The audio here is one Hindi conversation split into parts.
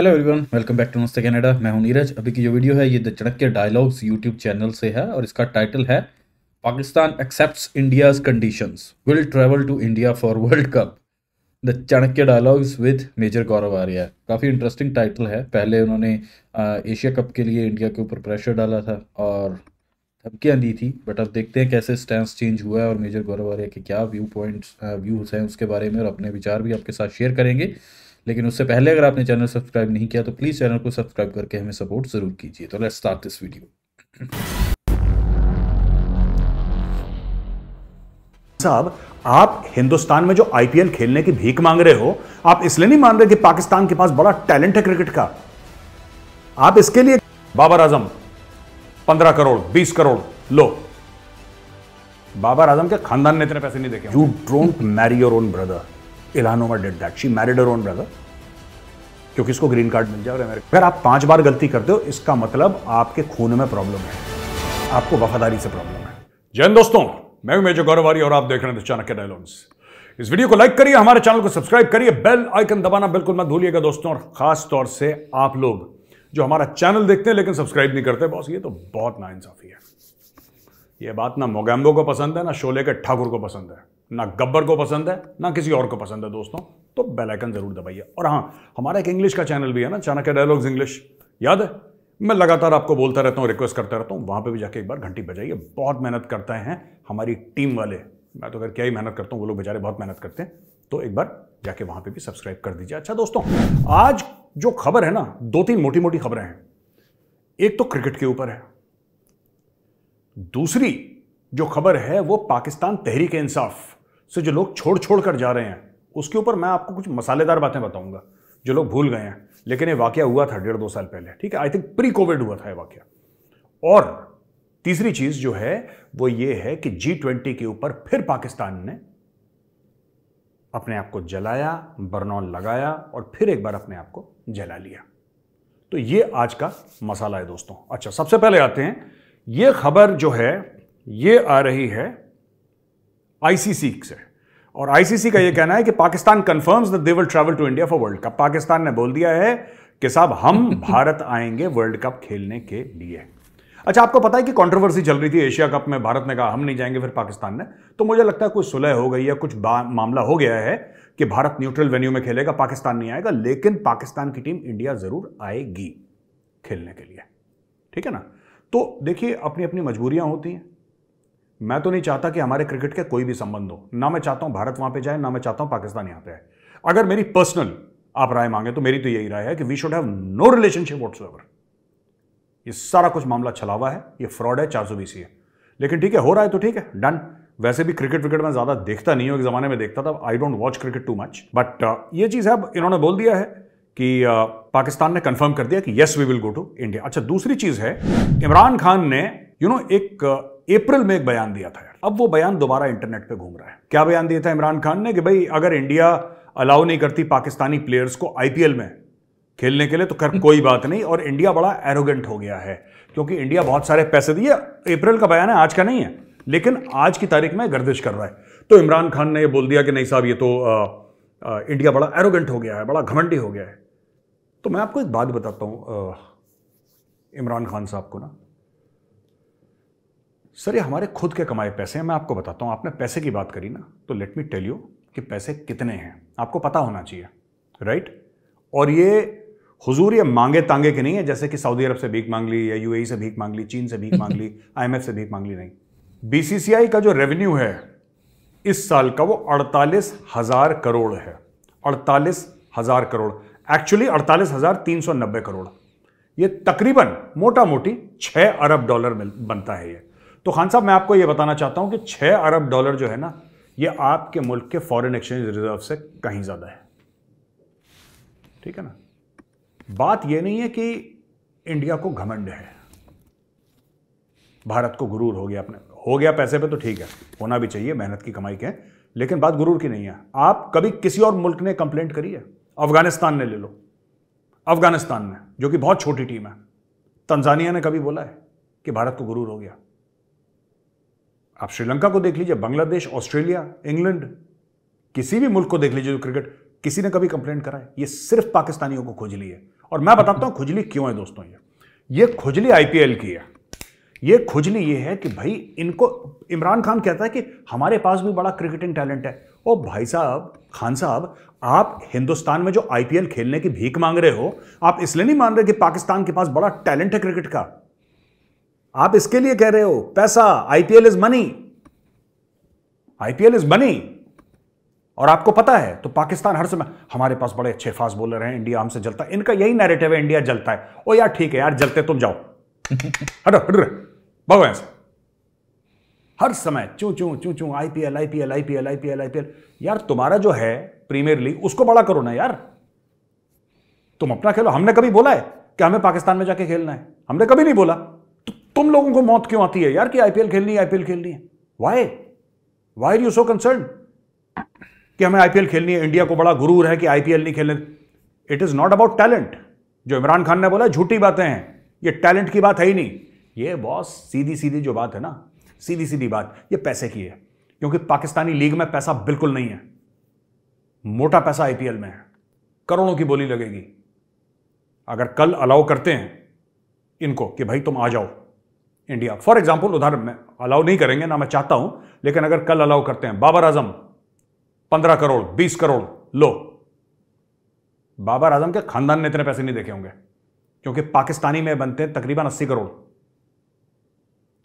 Hello everyone welcome back to Namaste Canada मैं हूं नीरज अभी की जो वीडियो है ये the Chanakya dialogues YouTube channel से है और इसका टाइटल है Pakistan accept India's conditions will travel to India for world cup the Chanakya dialogues with major Gaurav Arya काफ़ी इंटरेस्टिंग टाइटल है पहले उन्होंने एशिया कप के लिए इंडिया के ऊपर प्रेशर डाला था और धमकियाँ दी थी बट अब देखते हैं कैसे स्टैंड चेंज हुआ है और मेजर गौरव आर्या के क्या व्यू पॉइंट्स व्यूज़ हैं उसके बारे में और अपने विचार भी आपके साथ शेयर करेंगे लेकिन उससे पहले अगर आपने चैनल सब्सक्राइब नहीं किया तो प्लीज़ चैनल को सब्सक्राइब करके हमें सपोर्ट ज़रूर कीजिए तो लेट्स स्टार्ट दिस वीडियो साहब आप हिंदुस्तान में जो आईपीएल खेलने की भीख मांग रहे हो आप इसलिए नहीं मान रहे कि पाकिस्तान के पास बड़ा टैलेंट है क्रिकेट का आप इसके लिए बाबर आजम पंद्रह करोड़ बीस करोड़ लो बाबर आजम के खानदान ने इतने पैसे नहीं देखे you don't marry your own brother Ilhan Omar did that she married her own brother क्योंकि इसको ग्रीन कार्ड मिल जाए और अमेरिका अगर आप पांच बार गलती करते हो इसका मतलब आपके खून में प्रॉब्लम है आपको वफादारी से प्रॉब्लम है जैन दोस्तों मैं हूं मेजर गौरवारी और आप देख रहे हैं चाणक के डायलॉग्स इस वीडियो को लाइक करिए हमारे चैनल को सब्सक्राइब करिए बेल आइकन दबाना बिल्कुल मत भूलिएगा दोस्तों और खास तौर से आप लोग जो हमारा चैनल देखते हैं लेकिन सब्सक्राइब नहीं करते बॉस ये तो बहुत नाइंसाफी है ये बात ना मोगैम्बो को पसंद है ना शोले के ठाकुर को पसंद है ना गब्बर को पसंद है ना किसी और को पसंद है दोस्तों तो बेल आइकन जरूर दबाइए और हाँ हमारा एक इंग्लिश का चैनल भी है ना चाणक्य डायलॉग्स इंग्लिश याद है मैं लगातार आपको बोलता रहता हूँ रिक्वेस्ट करता रहता हूँ वहाँ पे भी जाके एक बार घंटी बजाइए बहुत मेहनत करते हैं हमारी टीम वाले मैं तो अगर क्या ही मेहनत करता हूँ वो लोग बेचारे बहुत मेहनत करते हैं तो एक बार जाके वहाँ पे भी सब्सक्राइब कर दीजिए अच्छा दोस्तों आज जो खबर है ना दो तीन मोटी मोटी खबरें हैं एक तो क्रिकेट के ऊपर है दूसरी जो खबर है वो पाकिस्तान तहरीक इंसाफ से जो लोग छोड़ छोड़ कर जा रहे हैं उसके ऊपर मैं आपको कुछ मसालेदार बातें बताऊंगा जो लोग भूल गए हैं लेकिन ये वाक्य हुआ था डेढ़ दो साल पहले ठीक है आई थिंक प्री कोविड हुआ था ये वाक्य और तीसरी चीज जो है वो ये है कि जी ट्वेंटी के ऊपर फिर पाकिस्तान ने अपने आप को जलाया बर्नौल लगाया और फिर एक बार अपने आप को जला लिया तो ये आज का मसाला है दोस्तों अच्छा सबसे पहले आते हैं ये खबर जो है ये आ रही है आईसीसी से और आईसीसी का यह कहना है कि Pakistan confirms that they will travel to India for world cup Pakistan ने बोल दिया है कि साहब हम भारत आएंगे वर्ल्ड कप खेलने के लिए अच्छा आपको पता है कि कंट्रोवर्सी चल रही थी एशिया कप में भारत ने कहा हम नहीं जाएंगे फिर पाकिस्तान ने तो मुझे लगता है कुछ सुलह हो गई या कुछ मामला हो गया है कि भारत न्यूट्रल वेन्यू में खेलेगा पाकिस्तान नहीं आएगा लेकिन पाकिस्तान की टीम इंडिया जरूर आएगी खेलने के लिए ठीक है ना तो देखिए अपनी अपनी मजबूरियां होती हैं मैं तो नहीं चाहता कि हमारे क्रिकेट के कोई भी संबंध हो ना मैं चाहता हूं भारत वहां पे जाए ना मैं चाहता हूं पाकिस्तान यहां पे आए अगर मेरी पर्सनल आप राय मांगे तो मेरी तो यही राय है कि we should have no relationship whatsoever ये सारा कुछ मामला छलावा है ये फ्रॉड है चार सौ बीसी है लेकिन ठीक है हो रहा है तो ठीक है डन वैसे भी क्रिकेट विकेट में ज़्यादा देखता नहीं हूं एक ज़माने में देखता था I don't watch cricket too much but ये चीज़ है अब इन्होंने बोल दिया है कि uh, पाकिस्तान ने कंफर्म कर दिया कि yes we will go to India अच्छा दूसरी चीज़ है इमरान खान ने यू you नो know, एक अप्रैल में एक बयान दिया था अब वो बयान दोबारा इंटरनेट पे घूम रहा है क्या बयान दिया था इमरान खान ने कि भाई अगर इंडिया अलाउ नहीं करती पाकिस्तानी प्लेयर्स को आईपीएल में खेलने के लिए तो खैर कोई बात नहीं और इंडिया बड़ा एरोगेंट हो गया है क्योंकि इंडिया बहुत सारे पैसे दिए अप्रैल का बयान है आज का नहीं है लेकिन आज की तारीख में गर्दिश कर रहा है तो इमरान खान ने ये बोल दिया कि नहीं साहब ये तो आ, आ, इंडिया बड़ा एरोगेंट हो गया है बड़ा घमंडी हो गया है तो मैं आपको एक बात बताता हूँ इमरान खान साहब को ना सर ये हमारे खुद के कमाए पैसे हैं मैं आपको बताता हूँ आपने पैसे की बात करी ना तो लेट मी टेल यू कि पैसे कितने हैं आपको पता होना चाहिए राइट और ये हुजूर ये मांगे तांगे के नहीं है जैसे कि सऊदी अरब से भीख मांग ली या यूएई e से भीख मांग ली चीन से भीख मांग ली आईएमएफ से भीख मांग ली नहीं बीसीसीआई का जो रेवेन्यू है इस साल का वो अड़तालीस हजार करोड़ है अड़तालीस हजार करोड़ एक्चुअली अड़तालीस हजार तीन सौ नब्बे करोड़ ये तकरीबन मोटा मोटी छः अरब डॉलर बनता है ये तो खान साहब मैं आपको ये बताना चाहता हूँ कि छः अरब डॉलर जो है ना ये आपके मुल्क के फॉरेन एक्सचेंज रिजर्व से कहीं ज़्यादा है ठीक है ना बात यह नहीं है कि इंडिया को घमंड है भारत को गुरूर हो गया अपने हो गया पैसे पे तो ठीक है होना भी चाहिए मेहनत की कमाई के लेकिन बात गुरूर की नहीं है आप कभी किसी और मुल्क ने कंप्लेंट करी है अफगानिस्तान ने ले लो अफगानिस्तान में जो कि बहुत छोटी टीम है तंजानिया ने कभी बोला है कि भारत को गुरूर हो गया आप श्रीलंका को देख लीजिए बांग्लादेश ऑस्ट्रेलिया इंग्लैंड किसी भी मुल्क को देख लीजिए जो क्रिकेट किसी ने कभी कंप्लेंट करा है ये सिर्फ पाकिस्तानियों को खुजली है और मैं बताता हूँ खुजली क्यों है दोस्तों ये ये खुजली आईपीएल की है ये खुजली ये है कि भाई इनको इमरान खान कहता है कि हमारे पास भी बड़ा क्रिकेटिंग टैलेंट है ओ भाई साहब खान साहब आप हिंदुस्तान में जो आईपीएल खेलने की भीख मांग रहे हो आप इसलिए नहीं मान रहे कि पाकिस्तान के पास बड़ा टैलेंट है क्रिकेट का आप इसके लिए कह रहे हो पैसा IPL is money IPL is money और आपको पता है तो पाकिस्तान हर समय हमारे पास बड़े अच्छे फास्ट बॉलर हैं इंडिया हमसे जलता है इनका यही नैरेटिव है इंडिया जलता है ओ यार ठीक है यार जलते तुम जाओ हटो हटो भगवान से हर समय चू चू चू चू IPL IPL IPL IPL IPL यार तुम्हारा जो है प्रीमियर लीग उसको बड़ा करो ना यार तुम अपना खेलो हमने कभी बोला है कि हमें पाकिस्तान में जाके खेलना है हमने कभी नहीं बोला तुम लोगों को मौत क्यों आती है यार कि आईपीएल खेलनी है आईपीएल खेलनी है why why are you so concern कि हमें आईपीएल खेलनी है इंडिया को बड़ा गुरूर है कि आईपीएल नहीं खेलने it is not about talent जो इमरान खान ने बोला झूठी बातें हैं ये टैलेंट की बात है ही नहीं ये बॉस सीधी सीधी जो बात है ना सीधी सीधी बात ये पैसे की है क्योंकि पाकिस्तानी लीग में पैसा बिल्कुल नहीं है मोटा पैसा आईपीएल में है करोड़ों की बोली लगेगी अगर कल अलाउ करते हैं इनको कि भाई तुम आ जाओ इंडिया फॉर एग्जाम्पल उधर में अलाउ नहीं करेंगे ना मैं चाहता हूं लेकिन अगर कल अलाउ करते हैं बाबर आजम पंद्रह करोड़ बीस करोड़ लो बाबर आजम के खानदान ने इतने पैसे नहीं देखे होंगे क्योंकि पाकिस्तानी में बनते हैं तकरीबन अस्सी करोड़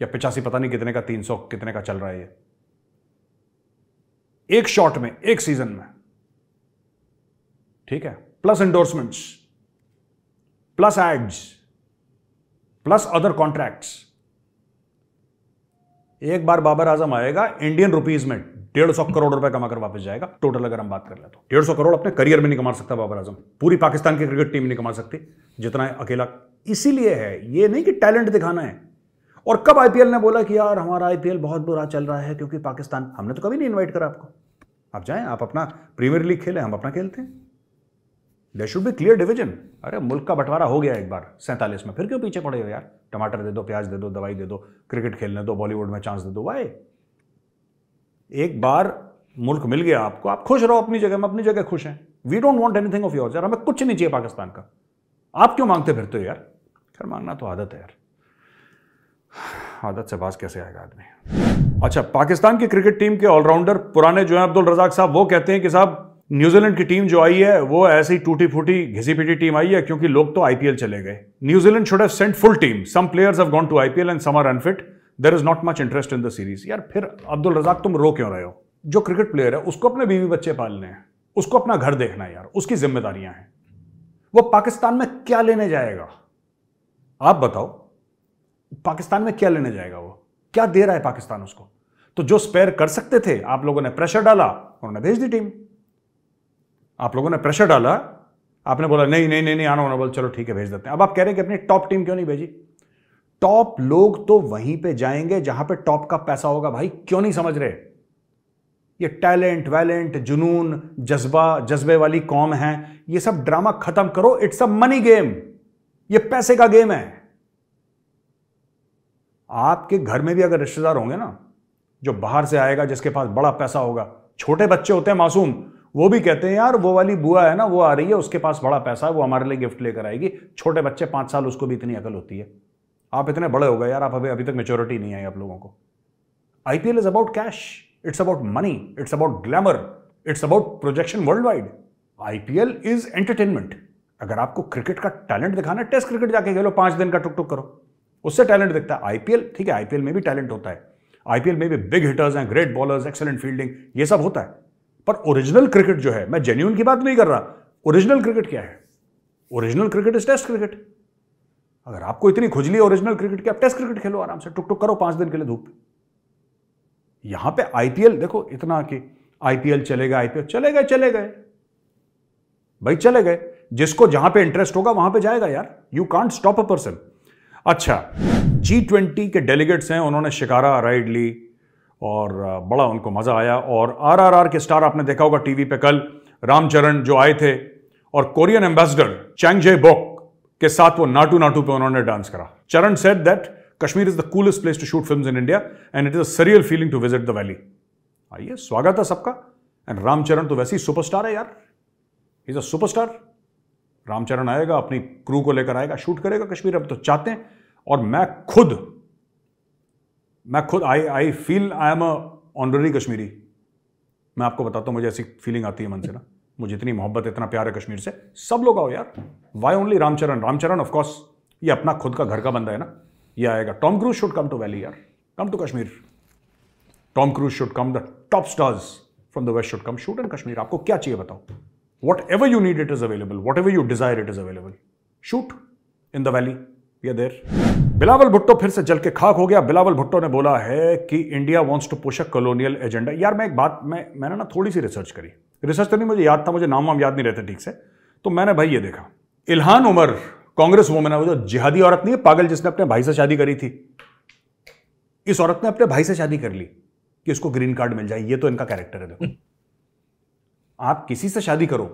या पिचासी पता नहीं कितने का तीन सौ कितने का चल रहा है ये एक शॉट में एक सीजन में ठीक है plus endorsements plus ads plus other contracts एक बार बाबर आजम आएगा इंडियन रुपीज में डेढ़ सौ करोड़ रुपए कमाकर वापस जाएगा टोटल अगर हम बात कर ले तो डेढ़ सौ करोड़ अपने करियर में नहीं कमा सकता बाबर आजम पूरी पाकिस्तान की क्रिकेट टीम नहीं कमा सकती जितना अकेला इसीलिए है ये नहीं कि टैलेंट दिखाना है और कब आईपीएल ने बोला कि यार हमारा आईपीएल बहुत बुरा चल रहा है क्योंकि पाकिस्तान हमने तो कभी नहीं इन्वाइट करा आपको आप जाएं आप अपना प्रीमियर लीग खेलें हम अपना खेलते हैं there should be clear division अरे मुल्क का बंटवारा हो गया एक बार सैंतालीस में फिर क्यों पीछे पड़े हो यार टमाटर दे दो प्याज दे दो दवाई दे दो क्रिकेट खेलने दो बॉलीवुड में चांस दे दो वाई एक बार मुल्क मिल गया आपको आप खुश रहो अपनी जगह में अपनी जगह खुश हैं we don't want anything of your यार हमें कुछ नहीं चाहिए पाकिस्तान का आप क्यों मांगते फिर तो यार खैर मांगना तो आदत है यार आदत से बाज कैसे आएगा आदमी अच्छा पाकिस्तान की क्रिकेट टीम के ऑलराउंडर पुराने जो हैं अब्दुल रजाक साहब वो कहते हैं कि साहब न्यूजीलैंड की टीम जो आई है वो ऐसी टूटी फूटी घिसी पिटी टीम आई है क्योंकि लोग तो आईपीएल चले गए New Zealand should have sent full team some players have gone to IPL and some are unfit there is not much interest in the series यार फिर अब्दुल रजाक तुम रो क्यों रहे हो जो क्रिकेट प्लेयर है उसको अपने बीवी बच्चे पालने हैं उसको अपना घर देखना है यार उसकी जिम्मेदारियां हैं वो पाकिस्तान में क्या लेने जाएगा आप बताओ पाकिस्तान में क्या लेने जाएगा वो क्या दे रहा है पाकिस्तान उसको तो जो स्पेयर कर सकते थे आप लोगों ने प्रेशर डाला उन्होंने भेज दी टीम आप लोगों ने प्रेशर डाला आपने बोला नहीं नहीं नहीं नहीं आना होना बोल चलो ठीक है भेज देते हैं अब आप कह रहे हैं कि अपनी टॉप टीम क्यों नहीं भेजी टॉप लोग तो वहीं पे जाएंगे जहां पे टॉप का पैसा होगा भाई क्यों नहीं समझ रहे ये टैलेंट वैलेंट जुनून जज्बा जज्बे वाली कौम है ये सब ड्रामा खत्म करो इट्स अ मनी गेम ये पैसे का गेम है आपके घर में भी अगर रिश्तेदार होंगे ना जो बाहर से आएगा जिसके पास बड़ा पैसा होगा छोटे बच्चे होते हैं मासूम वो भी कहते हैं यार वो वाली बुआ है ना वो आ रही है उसके पास बड़ा पैसा है वो हमारे लिए गिफ्ट लेकर आएगी छोटे बच्चे पाँच साल उसको भी इतनी अकल होती है आप इतने बड़े हो गए यार आप अभी अभी तक मेच्योरिटी नहीं आई आप लोगों को I P L is about cash it's about money it's about glamour it's about projection worldwide I P L is entertainment अगर आपको क्रिकेट का टैलेंट दिखाना है टेस्ट क्रिकेट जाके खेलो पाँच दिन का टुक टुक करो उससे टैलेंट दिखता है आईपीएल ठीक है आईपीएल में भी टैलेंट होता है आईपीएल में भी बिग हिटर्स हैं ग्रेट बॉलर्स एक्सेलेंट फील्डिंग ये सब होता है पर ओरिजिनल क्रिकेट जो है मैं जेन्यून की बात नहीं कर रहा ओरिजिनल क्रिकेट क्या है original cricket is test cricket अगर आपको इतनी खुजली ओरिजिनल क्रिकेट की आप टेस्ट क्रिकेट खेलो आराम से टुक टुक करो पांच दिन के लिए धूप यहां पे आईपीएल देखो इतना कि आईपीएल चलेगा आईपीएल चले गए चले गए भाई चले गए जिसको जहां पे इंटरेस्ट होगा वहां पे जाएगा यार you can't stop a person अच्छा जी ट्वेंटी के डेलीगेट्स हैं उन्होंने शिकारा राइड ली और बड़ा उनको मज़ा आया और आरआरआर के स्टार आपने देखा होगा टीवी पे कल रामचरण जो आए थे और Korean ambassador Chang Je Bok के साथ वो नाटू नाटू पे उन्होंने डांस करा Charan said that Kashmir is the coolest place to shoot film in India and it is a surreal feeling to visit the valley आइए स्वागत है सबका एंड रामचरण तो वैसे ही सुपरस्टार है यार इज अ सुपरस्टार रामचरण आएगा अपनी क्रू को लेकर आएगा शूट करेगा कश्मीर अब तो चाहते हैं और मैं खुद मैं खुद I I feel I am a honorary Kashmiri मैं आपको बताता हूँ मुझे ऐसी फीलिंग आती है मन से ना मुझे इतनी मोहब्बत इतना प्यार है कश्मीर से सब लोग आओ यार why only Ram Charan Ram Charan of course ये अपना खुद का घर का बंदा है ना ये आएगा Tom Cruise should come to valley यार come to Kashmir Tom Cruise should come the top stars from the west should come shoot in Kashmir आपको क्या चाहिए बताओ whatever you need it is available whatever you desire it is available shoot in the valley ये देर बिलावल भुट्टो फिर से जल के खाक हो गया बिलावल भुट्टो ने बोला है कि India wants to push a colonial agenda यार मैं एक बात मैं मैंने ना थोड़ी सी रिसर्च करी रिसर्च तो नहीं मुझे याद था मुझे नाम वाम याद नहीं रहते ठीक से तो मैंने भाई ये देखा इल्हान उमर कांग्रेस वुमेन है वो जो जिहादी औरत नहीं है पागल जिसने अपने भाई से शादी करी थी इस औरत ने अपने भाई से शादी कर ली कि इसको ग्रीन कार्ड मिल जाए ये तो इनका कैरेक्टर है देखो आप किसी से शादी करो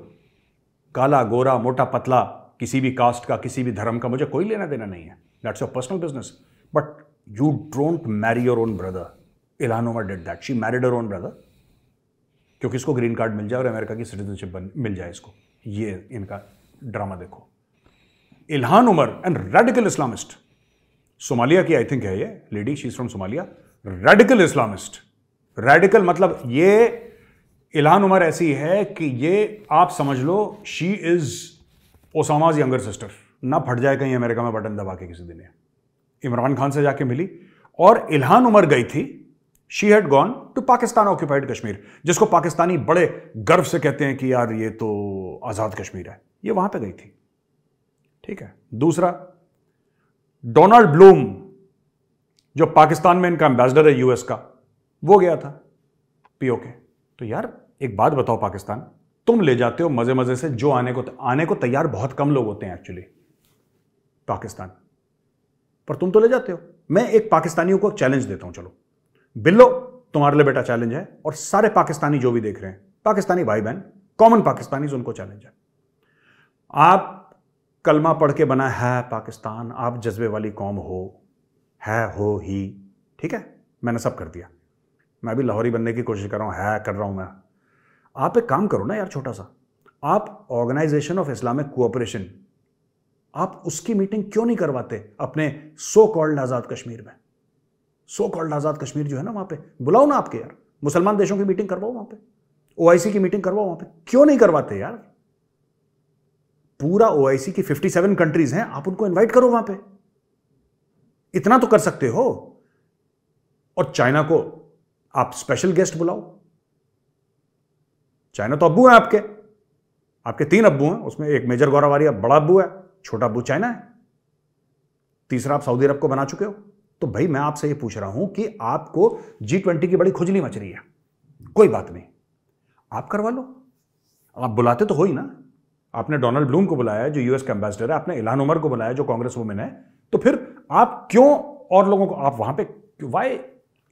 काला गोरा मोटा पतला किसी भी कास्ट का किसी भी धर्म का मुझे कोई लेना देना नहीं है that's your personal business but you don't marry your own brother Ilhan Omar did that she married her own brother क्योंकि इसको ग्रीन कार्ड मिल जाए और अमेरिका की सिटीजनशिप बन मिल जाए इसको ये इनका ड्रामा देखो Ilhan Omar and radical Islamist Somalia की आई थिंक है ये lady she is from Somalia radical Islamist radical मतलब ये इल्हान उमर ऐसी है कि ये आप समझ लो she is Osama's younger sister ना फट जाए कहीं अमेरिका में बटन दबा के किसी दिन इमरान खान से जाके मिली और इल्हान उमर गई थी she had gone to Pakistan occupied Kashmir जिसको पाकिस्तानी बड़े गर्व से कहते हैं कि यार ये तो आज़ाद कश्मीर है ये वहां पे गई थी ठीक है दूसरा डोनाल्ड ब्लूम जो पाकिस्तान में इनका एम्बेसडर है यूएस का वो गया था पीओके तो यार एक बात बताओ पाकिस्तान तुम ले जाते हो मज़े मज़े से जो आने को आने को तैयार बहुत कम लोग होते हैं एक्चुअली पाकिस्तान पर तुम तो ले जाते हो मैं एक पाकिस्तानियों को चैलेंज देता हूं चलो बिल्लो तुम्हारे लिए बेटा चैलेंज है और सारे पाकिस्तानी जो भी देख रहे हैं पाकिस्तानी भाई बहन कॉमन पाकिस्तानी उनको चैलेंज है आप कलमा पढ़ के बना है पाकिस्तान आप जज्बे वाली कौम हो है हो ही ठीक है मैंने सब कर दिया मैं भी लाहौरी बनने की कोशिश कर रहा हूं है कर रहा हूं मैं आप एक काम करो ना यार छोटा सा आप ऑर्गेनाइजेशन ऑफ इस्लामिक कोऑपरेशन आप उसकी मीटिंग क्यों नहीं करवाते अपने सो कॉल्ड आज़ाद कश्मीर में सो कॉल्ड आज़ाद कश्मीर जो है ना वहां पे बुलाओ ना आपके यार मुसलमान देशों की मीटिंग करवाओ वहां पे ओआईसी की मीटिंग करवाओ वहां पे क्यों नहीं करवाते यार पूरा ओआईसी की 57 कंट्रीज हैं आप उनको इनवाइट करो वहां पे इतना तो कर सकते हो और चाइना को आप स्पेशल गेस्ट बुलाओ चाइना तो अबू हैं आपके आपके तीन अब्बू हैं उसमें एक मेजर गौरवारी अब बड़ा अबू है छोटा अबू चाइना है तीसरा आप सऊदी अरब को बना चुके हो तो भाई मैं आपसे ये पूछ रहा हूं कि आपको जी ट्वेंटी की बड़ी खुजली मच रही है कोई बात नहीं आप करवा लो आप बुलाते तो हो ही ना आपने डोनाल्ड ब्लूम को बुलाया जो यूएस का एम्बेसडर है आपने इलान उमर को बुलाया जो कांग्रेस वुमेन है तो फिर आप क्यों और लोगों को आप वहां पे वाई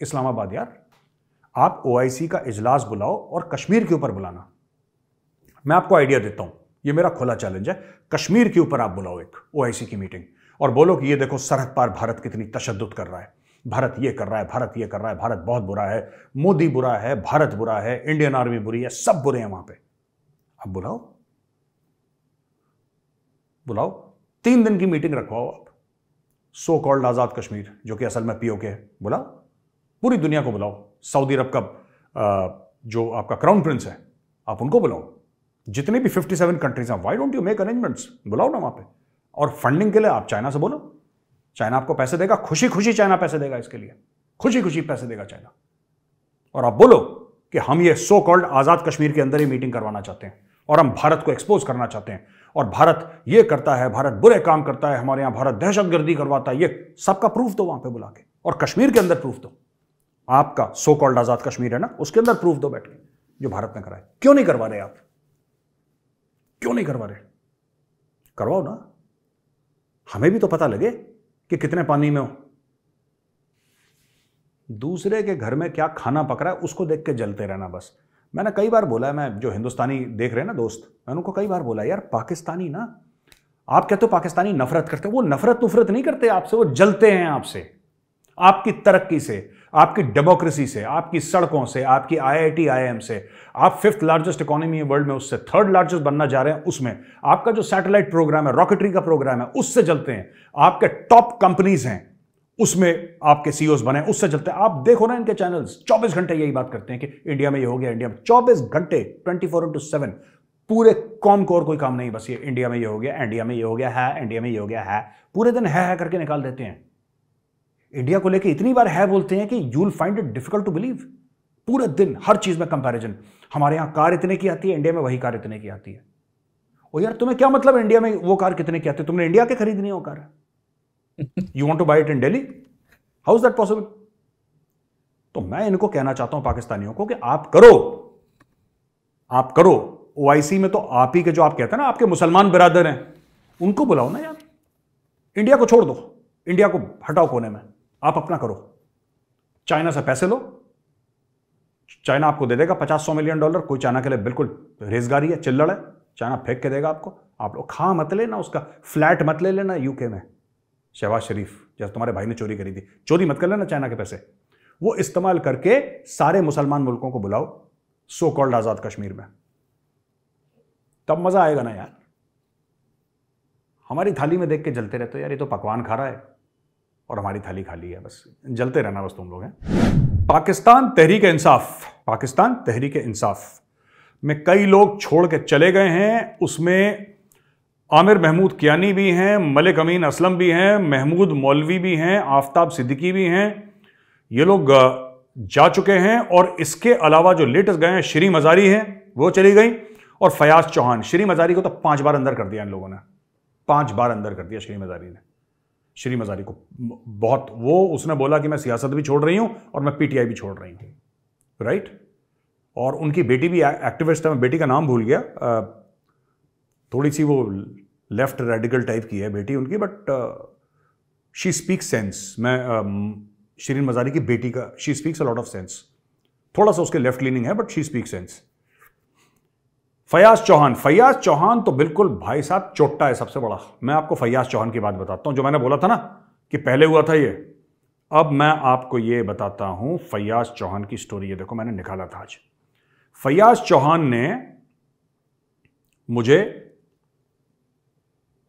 इस्लामाबाद यार आप ओ का इजलास बुलाओ और कश्मीर के ऊपर बुलाना मैं आपको आइडिया देता हूं ये मेरा खुला चैलेंज है कश्मीर के ऊपर आप बुलाओ एक ओ की मीटिंग और बोलो कि ये देखो सरहद पार भारत कितनी तशद कर रहा है भारत ये कर रहा है भारत ये कर रहा है भारत बहुत बुरा है मोदी बुरा है भारत बुरा है इंडियन आर्मी बुरी है सब बुरे हैं वहां पे आप बुलाओ बुलाओ तीन दिन की मीटिंग रखवाओ आप सो कॉल्ड आज़ाद कश्मीर जो कि असल में पीओके है बुलाओ पूरी दुनिया को बुलाओ सऊदी अरब का जो आपका क्राउन प्रिंस है आप उनको बुलाओ जितने भी 57 कंट्रीज हैं why don't you make arrangements बुलाओ ना वहां पे और फंडिंग के लिए आप चाइना से बोलो चाइना आपको पैसे देगा खुशी खुशी चाइना पैसे देगा इसके लिए खुशी खुशी पैसे देगा चाइना और आप बोलो कि हम ये सो कॉल्ड आज़ाद कश्मीर के अंदर ही मीटिंग करवाना चाहते हैं और हम भारत को एक्सपोज करना चाहते हैं और भारत ये करता है भारत बुरे काम करता है हमारे यहां भारत दहशतगर्दी करवाता है ये सबका प्रूफ दो वहां पे बुला के और कश्मीर के अंदर प्रूफ दो आपका सो कॉल्ड आजाद कश्मीर है ना उसके अंदर प्रूफ दो बैठ के जो भारत ने कराए क्यों नहीं करवा रहे आप क्यों नहीं करवा रहे करवाओ ना हमें भी तो पता लगे कि कितने पानी में हो दूसरे के घर में क्या खाना पक रहा है उसको देख के जलते रहना बस मैंने कई बार बोला है मैं जो हिंदुस्तानी देख रहे हैं ना दोस्त मैंने उनको कई बार बोला यार पाकिस्तानी ना आप कहते हो पाकिस्तानी नफरत करते हैं वो नफरत नफरत नहीं करते आपसे वो जलते हैं आपसे आपकी तरक्की से आपकी डेमोक्रेसी से आपकी सड़कों से आपकी आईआईटी आईएम से आप फिफ्थ लार्जेस्ट इकोनॉमी है वर्ल्ड में उससे थर्ड लार्जेस्ट बनना जा रहे हैं उसमें आपका जो सैटेलाइट प्रोग्राम है रॉकेटरी का प्रोग्राम है उससे चलते हैं आपके टॉप कंपनीज हैं उसमें आपके सीईओ e बने उससे चलते हैं आप देखो ना इनके चैनल्स 24 घंटे यही बात करते हैं कि इंडिया में ये हो गया इंडिया में 24 घंटे 24 फोर इंटू सेवन पूरे कॉम को और कोई काम नहीं बस ये इंडिया में ये हो गया इंडिया में ये हो गया है इंडिया में ये हो गया है पूरे दिन है, है करके निकाल देते हैं इंडिया को लेकर इतनी बार है बोलते हैं कि you will find it difficult to believe पूरे दिन हर चीज़ में कंपैरिजन हमारे यहां कार इतने की आती है इंडिया में वही कार इतने की आती है ओ यार तुम्हें क्या मतलब इंडिया में वो कार कितने की आती है तुमने इंडिया के खरीदनी हो car you want to buy it in Delhi how is that possible तो मैं इनको कहना चाहता हूं पाकिस्तानियों को कि आप करो आप करो ओ में तो आप ही के जो आप कहते हैं ना आपके मुसलमान बिरादर हैं उनको बुलाओ ना यार इंडिया को छोड़ दो इंडिया को हटाओ कोने में आप अपना करो चाइना से पैसे लो चाइना आपको दे देगा पचास सौ मिलियन डॉलर कोई चाइना के लिए बिल्कुल रेजगारी है चिल्लड़ है चाइना फेंक के देगा आपको आप लोग खा मत लेना उसका फ्लैट मत ले लेना यूके में शहबाज शरीफ जैसे तुम्हारे भाई ने चोरी करी थी चोरी मत कर लेना चाइना के पैसे वो इस्तेमाल करके सारे मुसलमान मुल्कों को बुलाओ सो कॉल्ड आज़ाद कश्मीर में तब मज़ा आएगा ना यार हमारी थाली में देख के जलते रहते हो यार ये तो पकवान खा रहा है और हमारी थाली खाली है बस जलते रहना बस तुम लोग हैं पाकिस्तान तहरीक इंसाफ पाकिस्तान तहरीक इंसाफ में कई लोग छोड़ के चले गए हैं उसमें आमिर महमूद कियानी भी हैं मलिक अमीन असलम भी हैं महमूद मौलवी भी हैं आफ्ताब सिद्दीकी भी हैं ये लोग जा चुके हैं और इसके अलावा जो लेटेस्ट गए हैं श्री मजारी हैं वो चली गई और फयाज चौहान श्री मजारी को तो पांच बार अंदर कर दिया इन लोगों ने पांच बार अंदर कर दिया श्री मजारी ने श्री मजारी को बहुत वो उसने बोला कि मैं सियासत भी छोड़ रही हूं और मैं पीटीआई भी छोड़ रही हूं राइट और उनकी बेटी भी एक्टिविस्ट है मैं बेटी का नाम भूल गया थोड़ी सी वो लेफ्ट रेडिकल टाइप की है बेटी उनकी बट शी स्पीक सेंस मैं श्री मजारी की बेटी का she speaks a lot of sense थोड़ा सा उसके लेफ्ट लीनिंग है but she speak sense Fayaz Chauhan Fayaz Chauhan तो बिल्कुल भाई साहब चोटा है सबसे बड़ा मैं आपको फयाज चौहान की बात बताता हूं जो मैंने बोला था ना कि पहले हुआ था ये अब मैं आपको ये बताता हूं फयाज चौहान की स्टोरी ये देखो मैंने निकाला था आज फयाज चौहान ने मुझे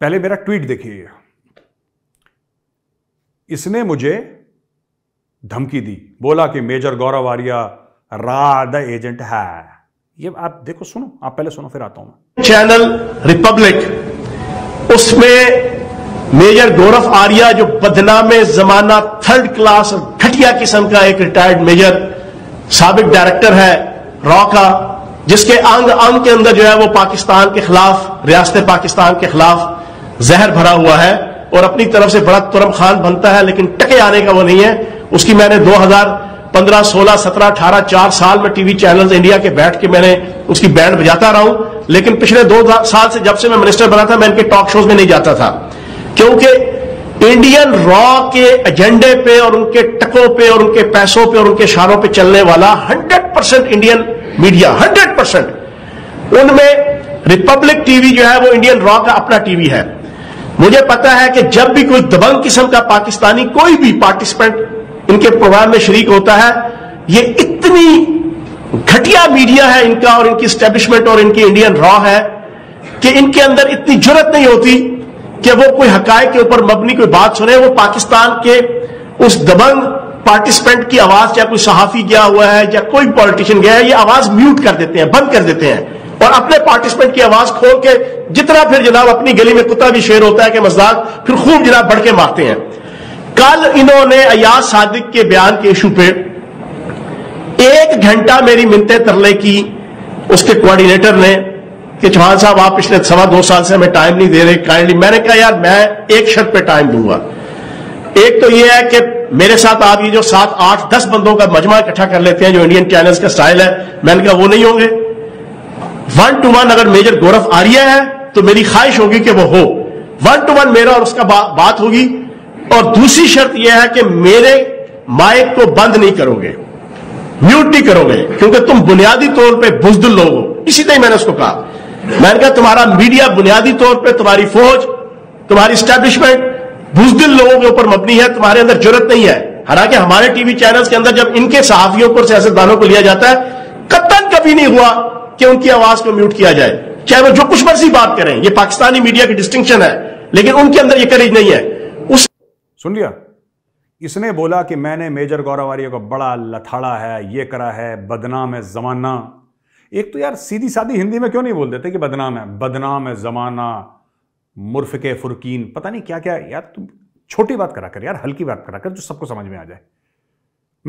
पहले मेरा ट्वीट देखिए इसने मुझे धमकी दी बोला कि मेजर गौरव आर्या रा द एजेंट है ये आप देखो सुनो आप पहले सुनो फिर आता हूं चैनल रिपब्लिक उसमें मेजर गौरव आर्या जो बदनामे जमाना थर्ड क्लास घटिया किस्म का एक रिटायर्ड मेजर सबक डायरेक्टर है रॉ का जिसके अंग अंग के अंदर जो है वो पाकिस्तान के खिलाफ रियासत पाकिस्तान के खिलाफ जहर भरा हुआ है और अपनी तरफ से बड़ा तुरम खान बनता है लेकिन टके आने का वो नहीं है उसकी मैंने 2000 पंद्रह सोलह सत्रह अठारह चार साल में टीवी चैनल इंडिया के बैठ के मैंने उसकी बैंड बजाता रहा हूं लेकिन पिछले दो साल से जब से मैं मिनिस्टर बना था मैं इनके टॉक शोज में नहीं जाता था क्योंकि इंडियन रॉ के एजेंडे पे और उनके टकों पे और उनके पैसों पे और उनके इशारों पे चलने वाला 100 परसेंट इंडियन मीडिया 100 परसेंट उनमें रिपब्लिक टीवी जो है वो इंडियन रॉ का अपना टीवी है मुझे पता है कि जब भी कोई दबंग किस्म का पाकिस्तानी कोई भी पार्टिसिपेंट इनके प्रोग्राम में शरीक होता है ये इतनी घटिया मीडिया है इनका और इनकी स्टैब्लिशमेंट और इनकी इंडियन रॉ है कि इनके अंदर इतनी जरूरत नहीं होती कि वो कोई हक के ऊपर मबनी कोई बात सुने वो पाकिस्तान के उस दबंग पार्टिसिपेंट की आवाज या कोई सहाफी गया हुआ है या कोई पॉलिटिशियन गया है ये आवाज म्यूट कर देते हैं बंद कर देते हैं और अपने पार्टिसिपेंट की आवाज खोल के जितना फिर जनाब अपनी गली में कुत्ता भी शेर होता है कि मजाक फिर खूब जनाब बढ़ के मारते हैं कल इन्होंने अयाज सादिक के बयान के इशू पे एक घंटा मेरी मिनते तरले की उसके कोऑर्डिनेटर ने कि चौहान साहब आप पिछले सवा दो साल से हमें टाइम नहीं दे रहे काइंडली मैंने कहा यार मैं एक शर्त पे टाइम दूंगा एक तो यह है कि मेरे साथ आप ये जो सात आठ दस बंदों का मजमा इकट्ठा कर लेते हैं जो इंडियन चैनल का स्टाइल है मैंने कहा वो नहीं होंगे वन टू वन अगर मेजर गौरव आर्या है तो मेरी ख्वाहिश होगी कि वो हो वन टू वन मेरा और उसका बा, बात होगी और दूसरी शर्त यह है कि मेरे माइक को बंद नहीं करोगे म्यूट नहीं करोगे क्योंकि तुम बुनियादी तौर पे बुजदुल लोग हो इसी तरह मैंने उसको कहा मैंने कहा तुम्हारा मीडिया बुनियादी तौर पे तुम्हारी फौज तुम्हारी स्टैब्लिशमेंट बुजदिल लोगों के ऊपर मबनी है तुम्हारे अंदर जरूरत नहीं है हालांकि हमारे टीवी चैनल्स के अंदर जब इनके सहाफियों पर सियासतदानों को लिया जाता है कतन कभी नहीं हुआ कि उनकी आवाज को म्यूट किया जाए चाहे वो जो कुछ मर्जी बात करें ये पाकिस्तानी मीडिया की डिस्टिंक्शन है लेकिन उनके अंदर ये करेज नहीं है सुन लिया इसने बोला कि मैंने मेजर गौरव आर्य को बड़ा लथाड़ा है ये करा है बदनाम है ज़माना एक तो यार सीधी सादी हिंदी में क्यों नहीं बोल देते कि बदनाम है बदनाम है ज़माना मुर्फ के फुरकीन पता नहीं क्या क्या यार तुम छोटी बात करा कर यार हल्की बात करा कर जो सबको समझ में आ जाए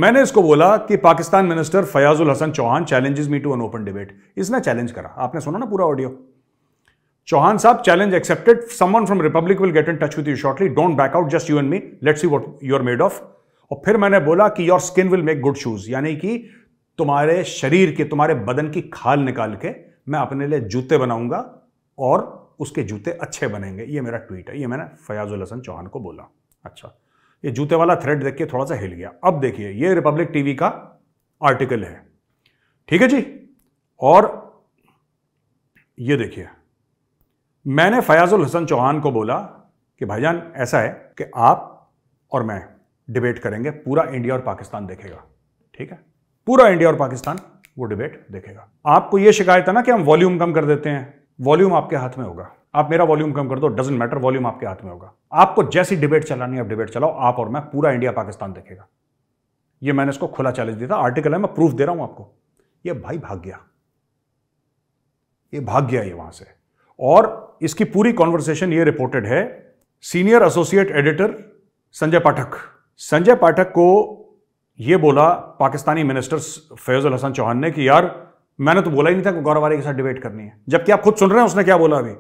मैंने इसको बोला कि Pakistan minister Fayazul Hasan Chauhan challenges me to an open debate इसने चैलेंज करा आपने सुना ना पूरा ऑडियो साहब challenge accepted accepted. From Republic will get in touch with you shortly don't back out just you and me me. See see you are made of और फिर मैंने बोला कि your skin will make good shoes यानी कि तुम्हारे शरीर के तुम्हारे बदन की खाल निकाल के मैं अपने लिए जूते बनाऊंगा और उसके जूते अच्छे बनेंगे ये मेरा ट्वीट है ये मैंने फयाजुल हसन चौहान को बोला अच्छा ये जूते वाला थ्रेड देख के थोड़ा सा हिल गया अब देखिए ये रिपब्लिक टीवी का आर्टिकल है ठीक है जी और ये देखिए मैंने फयाजुल हसन चौहान को बोला कि भाईजान ऐसा है कि आप और मैं डिबेट करेंगे पूरा इंडिया और पाकिस्तान देखेगा ठीक है पूरा इंडिया और पाकिस्तान वो डिबेट देखेगा आपको ये शिकायत है ना कि हम वॉल्यूम कम कर देते हैं वॉल्यूम आपके हाथ में होगा आप मेरा वॉल्यूम कम कर दो डजेंट मैटर वॉल्यूम आपके हाथ में होगा आपको जैसी डिबेट चलानी आप डिबेट चलाओ आप और मैं पूरा इंडिया पाकिस्तान देखेगा ये मैंने इसको खुला चैलेंज दिया था आर्टिकल है मैं प्रूफ दे रहा हूं आपको ये भाई भाग गया ये भाग गया ये वहां से और इसकी पूरी कॉन्वर्सेशन ये रिपोर्टेड है senior associate editor Sanjay Pathak Sanjay Pathak को ये बोला पाकिस्तानी मिनिस्टर फैज़ हसन चौहान ने कि यार मैंने तो बोला ही नहीं था कि के साथ डिबेट करनी है जबकि आप खुद सुन रहे हैं उसने क्या बोला अभी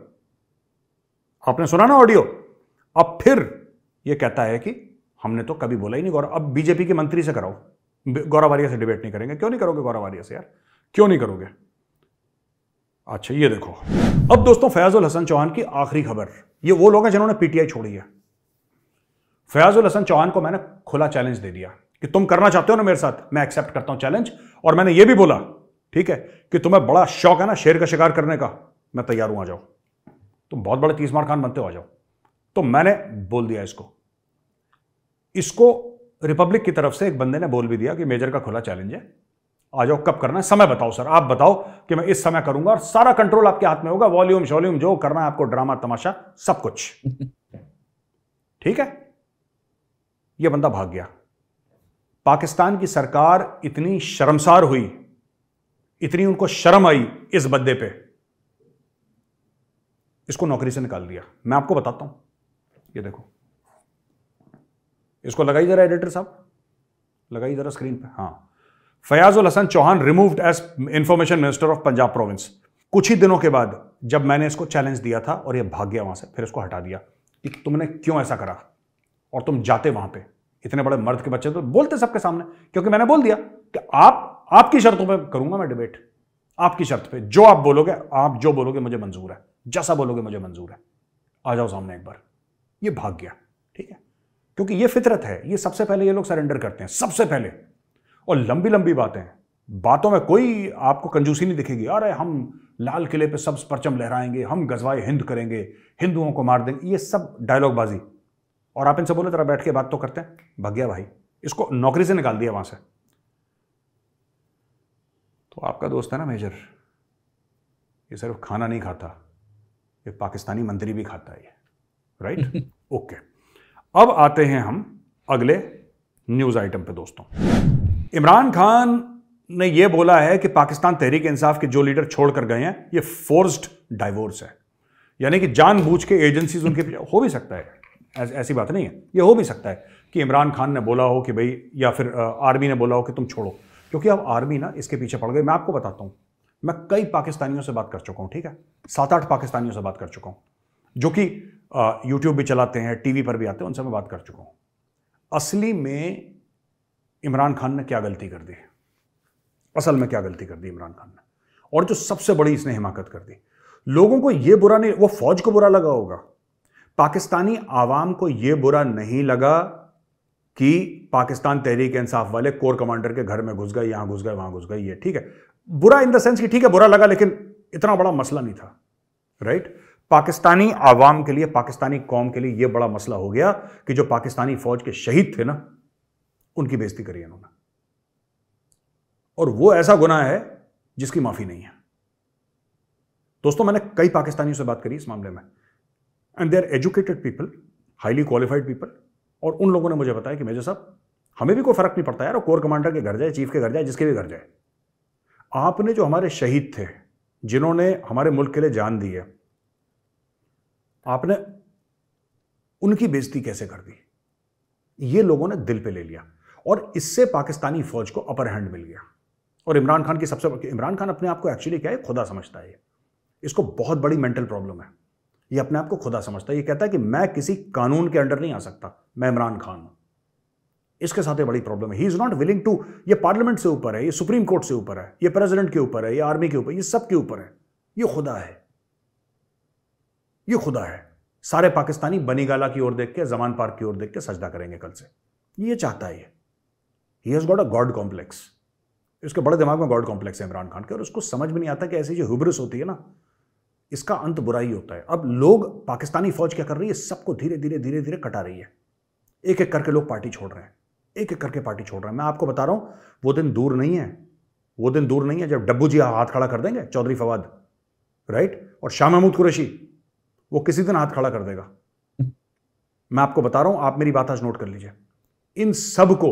आपने सुना ना ऑडियो अब फिर यह कहता है कि हमने तो कभी बोला ही नहीं गौरव अब बीजेपी के मंत्री से कराओ गौरव से डिबेट नहीं करेंगे क्यों नहीं करोगे गौरव से यार क्यों नहीं करोगे अच्छा ये देखो अब दोस्तों फैजुल हसन चौहान की आखिरी खबर ये वो लोग हैं जिन्होंने पीटीआई छोड़ी है फैजुल हसन चौहान को मैंने खुला चैलेंज दे दिया कि तुम करना चाहते हो ना मेरे साथ मैं एक्सेप्ट करता हूं चैलेंज और मैंने ये भी बोला ठीक है कि तुम्हें बड़ा शौक है ना शेर का शिकार करने का मैं तैयार हूं आ जाओ तुम बहुत बड़े तीस मार खान बनते हो आ जाओ तो मैंने बोल दिया इसको इसको रिपब्लिक की तरफ से एक बंदे ने बोल भी दिया कि मेजर का खुला चैलेंज है आ जाओ कब करना है समय बताओ सर आप बताओ कि मैं इस समय करूंगा और सारा कंट्रोल आपके हाथ में होगा वॉल्यूम शॉल्यूम जो करना है आपको ड्रामा तमाशा सब कुछ ठीक है यह बंदा भाग गया पाकिस्तान की सरकार इतनी शर्मसार हुई इतनी उनको शर्म आई इस बद्दे पे इसको नौकरी से निकाल दिया मैं आपको बताता हूं ये देखो इसको लगाई जरा एडिटर साहब लगाई जरा स्क्रीन पे हाँ Fayazul Hasan Chauhan removed as information minister of Punjab province कुछ ही दिनों के बाद जब मैंने इसको चैलेंज दिया था और ये भाग गया वहां से फिर इसको हटा दिया कि तुमने क्यों ऐसा करा और तुम जाते वहां पे इतने बड़े मर्द के बच्चे तो बोलते सबके सामने क्योंकि मैंने बोल दिया कि आप आपकी शर्तों पर करूंगा मैं डिबेट आपकी शर्त पे जो आप बोलोगे आप जो बोलोगे मुझे मंजूर है जैसा बोलोगे मुझे मंजूर है आ जाओ सामने एक बार ये भाग गया ठीक है क्योंकि ये फितरत है ये सबसे पहले ये लोग सरेंडर करते हैं सबसे पहले और लंबी लंबी बातें बातों में कोई आपको कंजूसी नहीं दिखेगी अरे हम लाल किले पे सब परचम लहराएंगे हम गजवाए हिंद करेंगे हिंदुओं को मार देंगे ये सब डायलॉग बाजी और आप इनसे बोले जरा बैठ के बात तो करते हैं भगया भाई इसको नौकरी से निकाल दिया वहां से तो आपका दोस्त है ना मेजर ये सिर्फ खाना नहीं खाता ये पाकिस्तानी मंत्री भी खाता है राइट ओके अब आते हैं हम अगले न्यूज आइटम पे दोस्तों इमरान खान ने यह बोला है कि पाकिस्तान तहरीक इंसाफ के जो लीडर छोड़कर गए हैं ये फोर्स्ड डाइवोर्स है यानी कि जानबूझ के एजेंसीज उनके हो भी सकता है ऐस, ऐसी बात नहीं है ये हो भी सकता है कि इमरान खान ने बोला हो कि भाई या फिर आर्मी ने बोला हो कि तुम छोड़ो क्योंकि अब आर्मी ना इसके पीछे पड़ गई मैं आपको बताता हूँ मैं कई पाकिस्तानियों से बात कर चुका हूँ ठीक है सात आठ पाकिस्तानियों से बात कर चुका हूँ जो कि यूट्यूब भी चलाते हैं टीवी पर भी आते हैं उनसे मैं बात कर चुका हूँ असली में इमरान खान ने क्या गलती कर दी असल में क्या गलती कर दी इमरान खान ने और जो सबसे बड़ी इसने हिमाकत कर दी लोगों को यह बुरा नहीं वो फौज को बुरा लगा होगा पाकिस्तानी आवाम को यह बुरा नहीं लगा कि पाकिस्तान तहरीक इंसाफ वाले कोर कमांडर के घर में घुस गए यहां घुस गए वहां घुस गए ये ठीक है बुरा इन द सेंस कि ठीक है बुरा लगा लेकिन इतना बड़ा मसला नहीं था राइट पाकिस्तानी आवाम के लिए पाकिस्तानी कौम के लिए यह बड़ा मसला हो गया कि जो पाकिस्तानी फौज के शहीद थे ना उनकी बेजती करी इन्होंने और वो ऐसा गुना है जिसकी माफी नहीं है दोस्तों मैंने कई पाकिस्तानियों से बात करी इस मामले में and they are educated people highly qualified people और उन लोगों ने मुझे बताया कि मेजर साहब हमें भी कोई फर्क नहीं पड़ता यार कोर कमांडर के घर जाए चीफ के घर जाए जिसके भी घर जाए आपने जो हमारे शहीद थे जिन्होंने हमारे मुल्क के लिए जान दी है आपने उनकी बेजती कैसे कर दी ये लोगों ने दिल पे ले लिया और इससे पाकिस्तानी फौज को अपर हैंड मिल गया और इमरान खान की सबसे इमरान खान अपने आप को एक्चुअली क्या है खुदा समझता है इसको बहुत बड़ी मेंटल प्रॉब्लम है ये अपने आप को खुदा समझता है ये कहता है कि मैं किसी कानून के अंडर नहीं आ सकता मैं इमरान खान हूं इसके साथ ये बड़ी प्रॉब्लम है he is not willing to ये पार्लियामेंट से ऊपर है ये सुप्रीम कोर्ट से ऊपर है ये प्रेसिडेंट के ऊपर है ये आर्मी के ऊपर ये सब के ऊपर है ये खुदा है ये खुदा है सारे पाकिस्तानी बनीगाला की ओर देख के जमान पार्क की ओर देख के सजदा करेंगे कल से ये चाहता है ये he has got a god complex उसके बड़े दिमाग में गॉड कॉम्प्लेक्स है इमरान खान के और उसको समझ में नहीं आता कि ऐसी जो हुब्रिस होती है ना इसका अंत ही होता है अब लोग पाकिस्तानी फौज क्या कर रही है सबको धीरे धीरे धीरे धीरे कटा रही है एक एक करके लोग पार्टी छोड़ रहे हैं एक एक करके पार्टी छोड़ रहे हैं मैं आपको बता रहा हूं वो दिन दूर नहीं है वो दिन दूर नहीं है जब डब्बू जी हाथ खड़ा कर देंगे चौधरी फवाद राइट और शाह महमूद कुरैशी वो किसी दिन हाथ खड़ा कर देगा मैं आपको बता रहा हूं आप मेरी बात आज नोट कर लीजिए इन सबको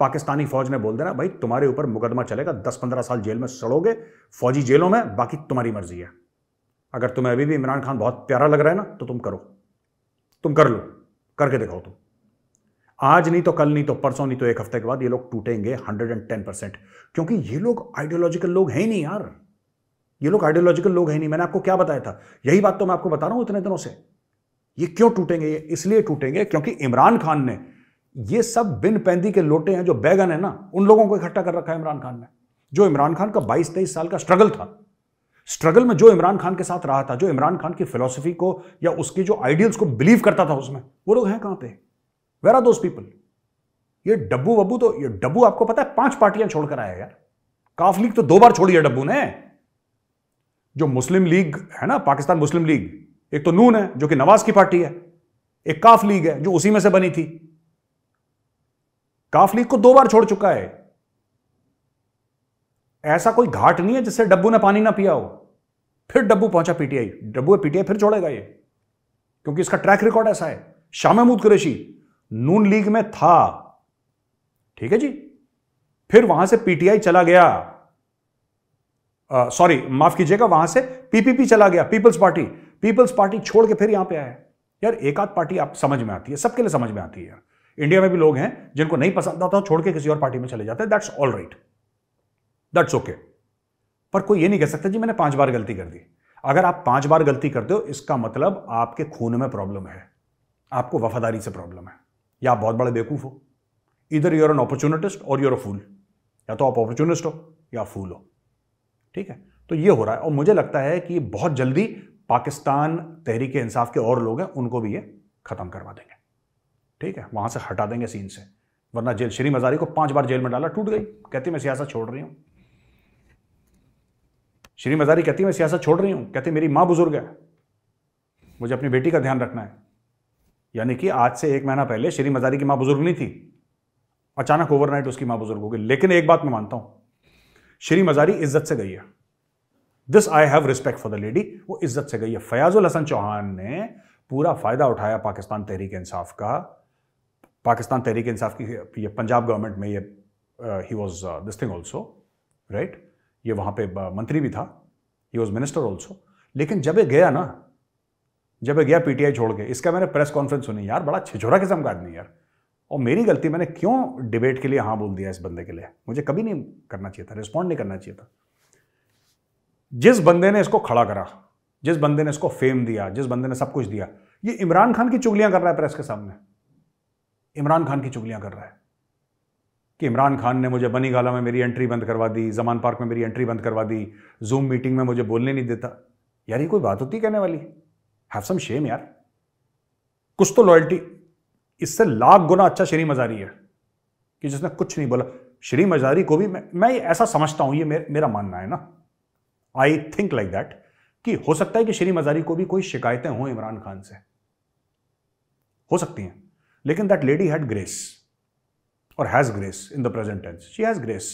पाकिस्तानी फौज ने बोल देना भाई तुम्हारे ऊपर मुकदमा चलेगा दस पंद्रह साल जेल में सड़ोगे फौजी जेलों में बाकी तुम्हारी मर्जी है अगर तुम्हें अभी भी इमरान खान बहुत प्यारा लग रहा है ना तो तुम करो तुम कर लो करके दिखाओ तुम आज नहीं तो कल नहीं तो परसों नहीं तो एक हफ्ते के बाद ये लोग टूटेंगे हंड्रेड एंड टेन परसेंट क्योंकि ये लोग आइडियोलॉजिकल लोग हैं नहीं यार ये लोग आइडियोलॉजिकल लोग हैं नहीं मैंने आपको क्या बताया था यही बात तो मैं आपको बता रहा हूं इतने दिनों से ये क्यों टूटेंगे ये इसलिए टूटेंगे क्योंकि इमरान खान ने ये सब बिन पैंदी के लोटे हैं जो बैगन है ना उन लोगों को इकट्ठा कर रखा है इमरान खान ने जो इमरान खान का 22 तेईस साल का स्ट्रगल था स्ट्रगल में जो इमरान खान के साथ रहा था जो इमरान खान की फिलोसफी को या उसके जो आइडियल्स को बिलीव करता था उसमें वो लोग हैं कहां पे वेर आर दोज पीपल ये डब्बू वब्बू तो ये डब्बू आपको पता है पांच पार्टियां छोड़कर आया यार काफ लीग तो दो बार छोड़ी है डब्बू ने जो मुस्लिम लीग है ना पाकिस्तान मुस्लिम लीग एक तो नून है जो कि नवाज की पार्टी है एक काफ लीग है जो उसी में से बनी थी काफ लीग को दो बार छोड़ चुका है ऐसा कोई घाट नहीं है जिससे डब्बू ने पानी ना पिया हो फिर डब्बू पहुंचा पीटीआई डब्बू पीटीआई फिर छोड़ेगा ये क्योंकि इसका ट्रैक रिकॉर्ड ऐसा है श्याम महमूद कुरेशी नून लीग में था ठीक है जी फिर वहां से पीटीआई चला गया सॉरी माफ कीजिएगा वहां से पीपीपी चला गया पीपल्स पार्टी पीपल्स पार्टी छोड़ के फिर यहां पे आया यार एक आध पार्टी आप समझ में आती है सबके लिए समझ में आती है यार इंडिया में भी लोग हैं जिनको नहीं पसंद आता छोड़ के किसी और पार्टी में चले जाते हैं that's all right that's okay पर कोई ये नहीं कह सकता जी मैंने पांच बार गलती कर दी अगर आप पांच बार गलती करते हो इसका मतलब आपके खून में प्रॉब्लम है आपको वफादारी से प्रॉब्लम है या आप बहुत बड़े बेवकूफ हो इधर यूर एन अपॉर्चुनिटिस्ट और यूर अ फूल या तो आप अपॉर्चुनिस्ट हो या फूल हो ठीक है तो ये हो रहा है और मुझे लगता है कि बहुत जल्दी पाकिस्तान तहरीक इंसाफ के और लोग हैं उनको भी ये ख़त्म करवा देंगे ठीक है वहां से हटा देंगे सीन से वरना जेल श्री मजारी को पांच बार जेल में डाला टूट गई कहती मैं सियासत छोड़ रही हूं श्री मजारी कहती मैं सियासत छोड़ रही हूं कहती मेरी मां बुजुर्ग है मुझे अपनी बेटी का ध्यान रखना है यानी कि आज से एक महीना पहले श्री मजारी की मां बुजुर्ग नहीं थी अचानक ओवरनाइट उसकी माँ बुजुर्ग हो गई लेकिन एक बात मैं मानता हूं श्री मजारी इज्जत से गई है this I have respect for the lady वो इज्जत से गई है फयाजुल हसन चौहान ने पूरा फायदा उठाया पाकिस्तान तहरीक इंसाफ का पाकिस्तान तहरीक इंसाफ की ये पंजाब गवर्नमेंट में ये he was this thing also right ये वहाँ पे मंत्री भी था ही वॉज मिनिस्टर ऑल्सो लेकिन जब ये गया ना जब ये गया पीटीआई छोड़ के इसका मैंने प्रेस कॉन्फ्रेंस सुनी यार बड़ा छिछोरा किस्म का आदमी यार और मेरी गलती मैंने क्यों डिबेट के लिए हाँ बोल दिया इस बंदे के लिए मुझे कभी नहीं करना चाहिए था रिस्पॉन्ड नहीं करना चाहिए था जिस बंदे ने इसको खड़ा करा जिस बंदे ने इसको फेम दिया जिस बंदे ने सब कुछ दिया ये इमरान खान की चुगलियां कर रहा है प्रेस के सामने इमरान खान की चुगलियां कर रहा है कि इमरान खान ने मुझे बनी गाला में मेरी एंट्री बंद करवा दी जमान पार्क में मेरी एंट्री बंद करवा दी जूम मीटिंग में मुझे बोलने नहीं देता यार ये कोई बात होती कहने वाली हैव सम शेम यार कुछ तो लॉयल्टी इससे लाख गुना अच्छा श्री मजारी है कि जिसने कुछ नहीं बोला श्री मजारी को भी मैं मैं ऐसा समझता हूं ये मेर, मेरा मानना है ना आई थिंक लाइक दैट कि हो सकता है कि श्री मजारी को भी कोई शिकायतें हों इमरान खान से हो सकती हैं लेकिन दैट लेडी हैड ग्रेस और has grace in the present tense she has grace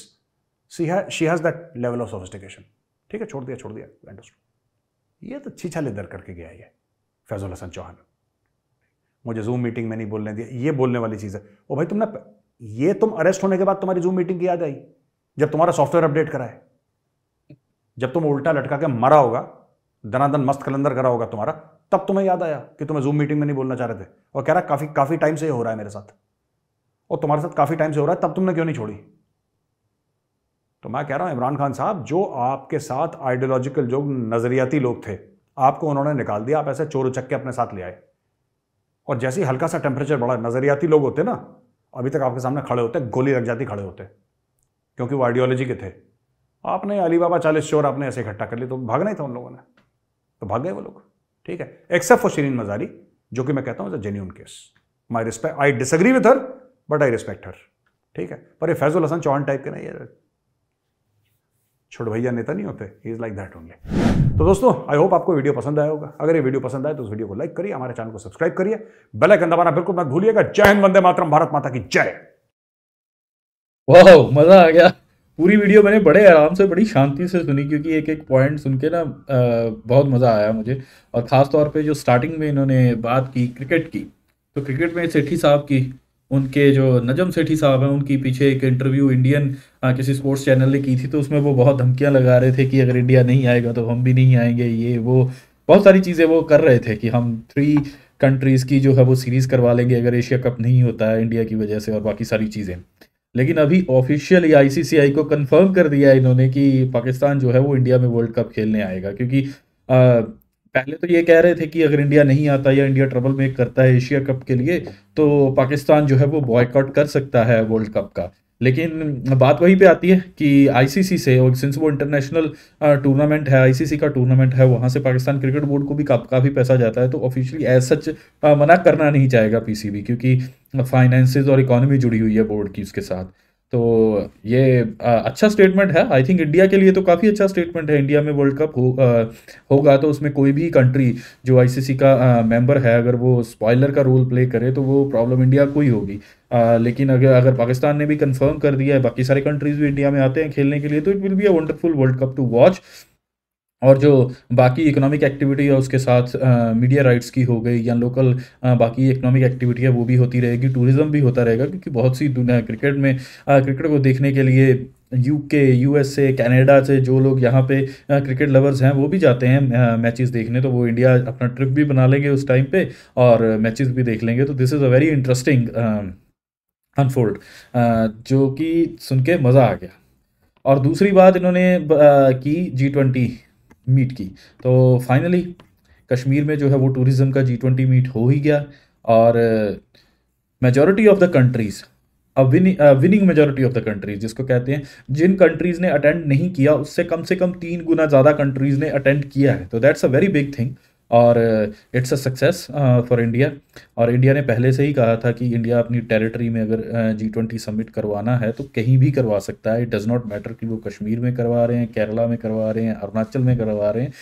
see है she has that level of sophistication ठीक है छोड़ दिया छोड़ दिया अंडरस्टूड ये तो छीछा लेदर करके गया ये फैजुल हसन चौहान मुझे जूम मीटिंग में नहीं बोलने दिया ये बोलने वाली चीज़ है ओ भाई तुमने ये तुम अरेस्ट होने के बाद तुम्हारी जूम मीटिंग की याद आई जब तुम्हारा सॉफ्टवेयर अपडेट करा है जब तुम उल्टा लटका के मरा होगा दनादन मस्त कलंदर करा होगा तुम्हारा तब तुम्हें याद आया कि तुम्हें जूम मीटिंग में नहीं बोलना चाह रहे थे और कह रहा काफ़ी काफ़ी टाइम से हो रहा है मेरे साथ और तुम्हारे साथ काफ़ी टाइम से हो रहा है तब तुमने क्यों नहीं छोड़ी तो मैं कह रहा हूं इमरान खान साहब जो आपके साथ आइडियोलॉजिकल जो नज़रियाती लोग थे आपको उन्होंने निकाल दिया आप ऐसे चोर के अपने साथ ले आए और जैसे ही हल्का सा टेम्परेचर बढ़ा नज़रियाती लोग होते ना अभी तक आपके सामने खड़े होते गोली लग जाती खड़े होते क्योंकि वो आइडियोलॉजी के थे आपने अली बाबा चालीस चोर आपने ऐसे इकट्ठा कर लिया तो भागना ही था उन लोगों ने तो भाग गए वो लोग ठीक है एक्सेप्ट फॉर शरीन मजारी जो कि मैं कहता हूँ genuine case my respect I disagree with her but I respect her ठीक है पर ये फैजुल हसन चौहान टाइप के नहीं है छोड़ भैया नेता नहीं होते इज़ लाइक दैट ओनली तो दोस्तों आई होप आपको वीडियो पसंद आया होगा अगर ये वीडियो पसंद आए तो उस वीडियो को लाइक करिए हमारे चैनल को सब्सक्राइब करिए बेल आइकन दबाना बिल्कुल मत भूलिएगा जय हिंद वंदे मातरम भारत माता की जय वाह मजा आ गया पूरी वीडियो मैंने बड़े आराम से बड़ी शांति से सुनी क्योंकि एक एक पॉइंट सुन के ना बहुत मज़ा आया मुझे और ख़ास तौर पे जो स्टार्टिंग में इन्होंने बात की क्रिकेट की तो क्रिकेट में सेठी साहब की उनके जो नजम सेठी साहब हैं उनकी पीछे एक इंटरव्यू इंडियन आ, किसी स्पोर्ट्स चैनल ने की थी तो उसमें वो बहुत धमकियाँ लगा रहे थे कि अगर इंडिया नहीं आएगा तो हम भी नहीं आएंगे ये वो बहुत सारी चीज़ें वो कर रहे थे कि हम थ्री कंट्रीज़ की जो है वो सीरीज़ करवा लेंगे अगर एशिया कप नहीं होता है इंडिया की वजह से और बाकी सारी चीज़ें लेकिन अभी ऑफिशियली आईसीसीआई को कंफर्म कर दिया है इन्होंने कि पाकिस्तान जो है वो इंडिया में वर्ल्ड कप खेलने आएगा क्योंकि आ, पहले तो ये कह रहे थे कि अगर इंडिया नहीं आता या इंडिया ट्रबल मेक करता है एशिया कप के लिए तो पाकिस्तान जो है वो बॉयकॉट कर सकता है वर्ल्ड कप का लेकिन बात वहीं पे आती है कि आईसीसी से और सिंस वो इंटरनेशनल टूर्नामेंट uh, है आईसीसी का टूर्नामेंट है वहाँ से पाकिस्तान क्रिकेट बोर्ड को भी काफ़ी पैसा जाता है तो ऑफिशियली एज सच मना करना नहीं चाहेगा पीसीबी क्योंकि फाइनेंसेस और इकोनॉमी जुड़ी हुई है बोर्ड की उसके साथ तो ये आ, अच्छा स्टेटमेंट है आई थिंक इंडिया के लिए तो काफ़ी अच्छा स्टेटमेंट है इंडिया में वर्ल्ड कप हो आ, होगा तो उसमें कोई भी कंट्री जो आईसीसी का मेंबर है अगर वो स्पॉइलर का रोल प्ले करे तो वो प्रॉब्लम इंडिया को ही होगी आ, लेकिन अगर अगर पाकिस्तान ने भी कंफर्म कर दिया है बाकी सारे कंट्रीज भी इंडिया में आते हैं खेलने के लिए तो it will be a wonderful world cup to watch और जो बाकी इकोनॉमिक एक्टिविटी है उसके साथ मीडिया राइट्स की हो गई या लोकल आ, बाकी इकोनॉमिक एक्टिविटी है वो भी होती रहेगी टूरिज़्म भी होता रहेगा क्योंकि बहुत सी दुनिया क्रिकेट में आ, क्रिकेट को देखने के लिए यूके यूएसए कनाडा से जो लोग यहाँ पे क्रिकेट लवर्स हैं वो भी जाते हैं मैचेस देखने तो वो इंडिया अपना ट्रिप भी बना लेंगे उस टाइम पे और मैचेस भी देख लेंगे तो this is a very interesting unfold जो कि सुन के मज़ा आ गया और दूसरी बात इन्होंने की जी ट्वेंटी मीट की तो फाइनली कश्मीर में जो है वो टूरिज़म का जी ट्वेंटी मीट हो ही गया और majority of the countries winning majority of the countries जिसको कहते हैं जिन कंट्रीज़ ने अटेंड नहीं किया उससे कम से कम तीन गुना ज़्यादा कंट्रीज़ ने अटेंड किया है तो that's a very big thing और it's a success for India और इंडिया ने पहले से ही कहा था कि इंडिया अपनी टेरिटरी में अगर जी ट्वेंटी समिट करवाना है तो कहीं भी करवा सकता है इट डज़ नॉट मैटर कि वो कश्मीर में करवा रहे हैं केरला में करवा रहे हैं अरुणाचल में करवा रहे हैं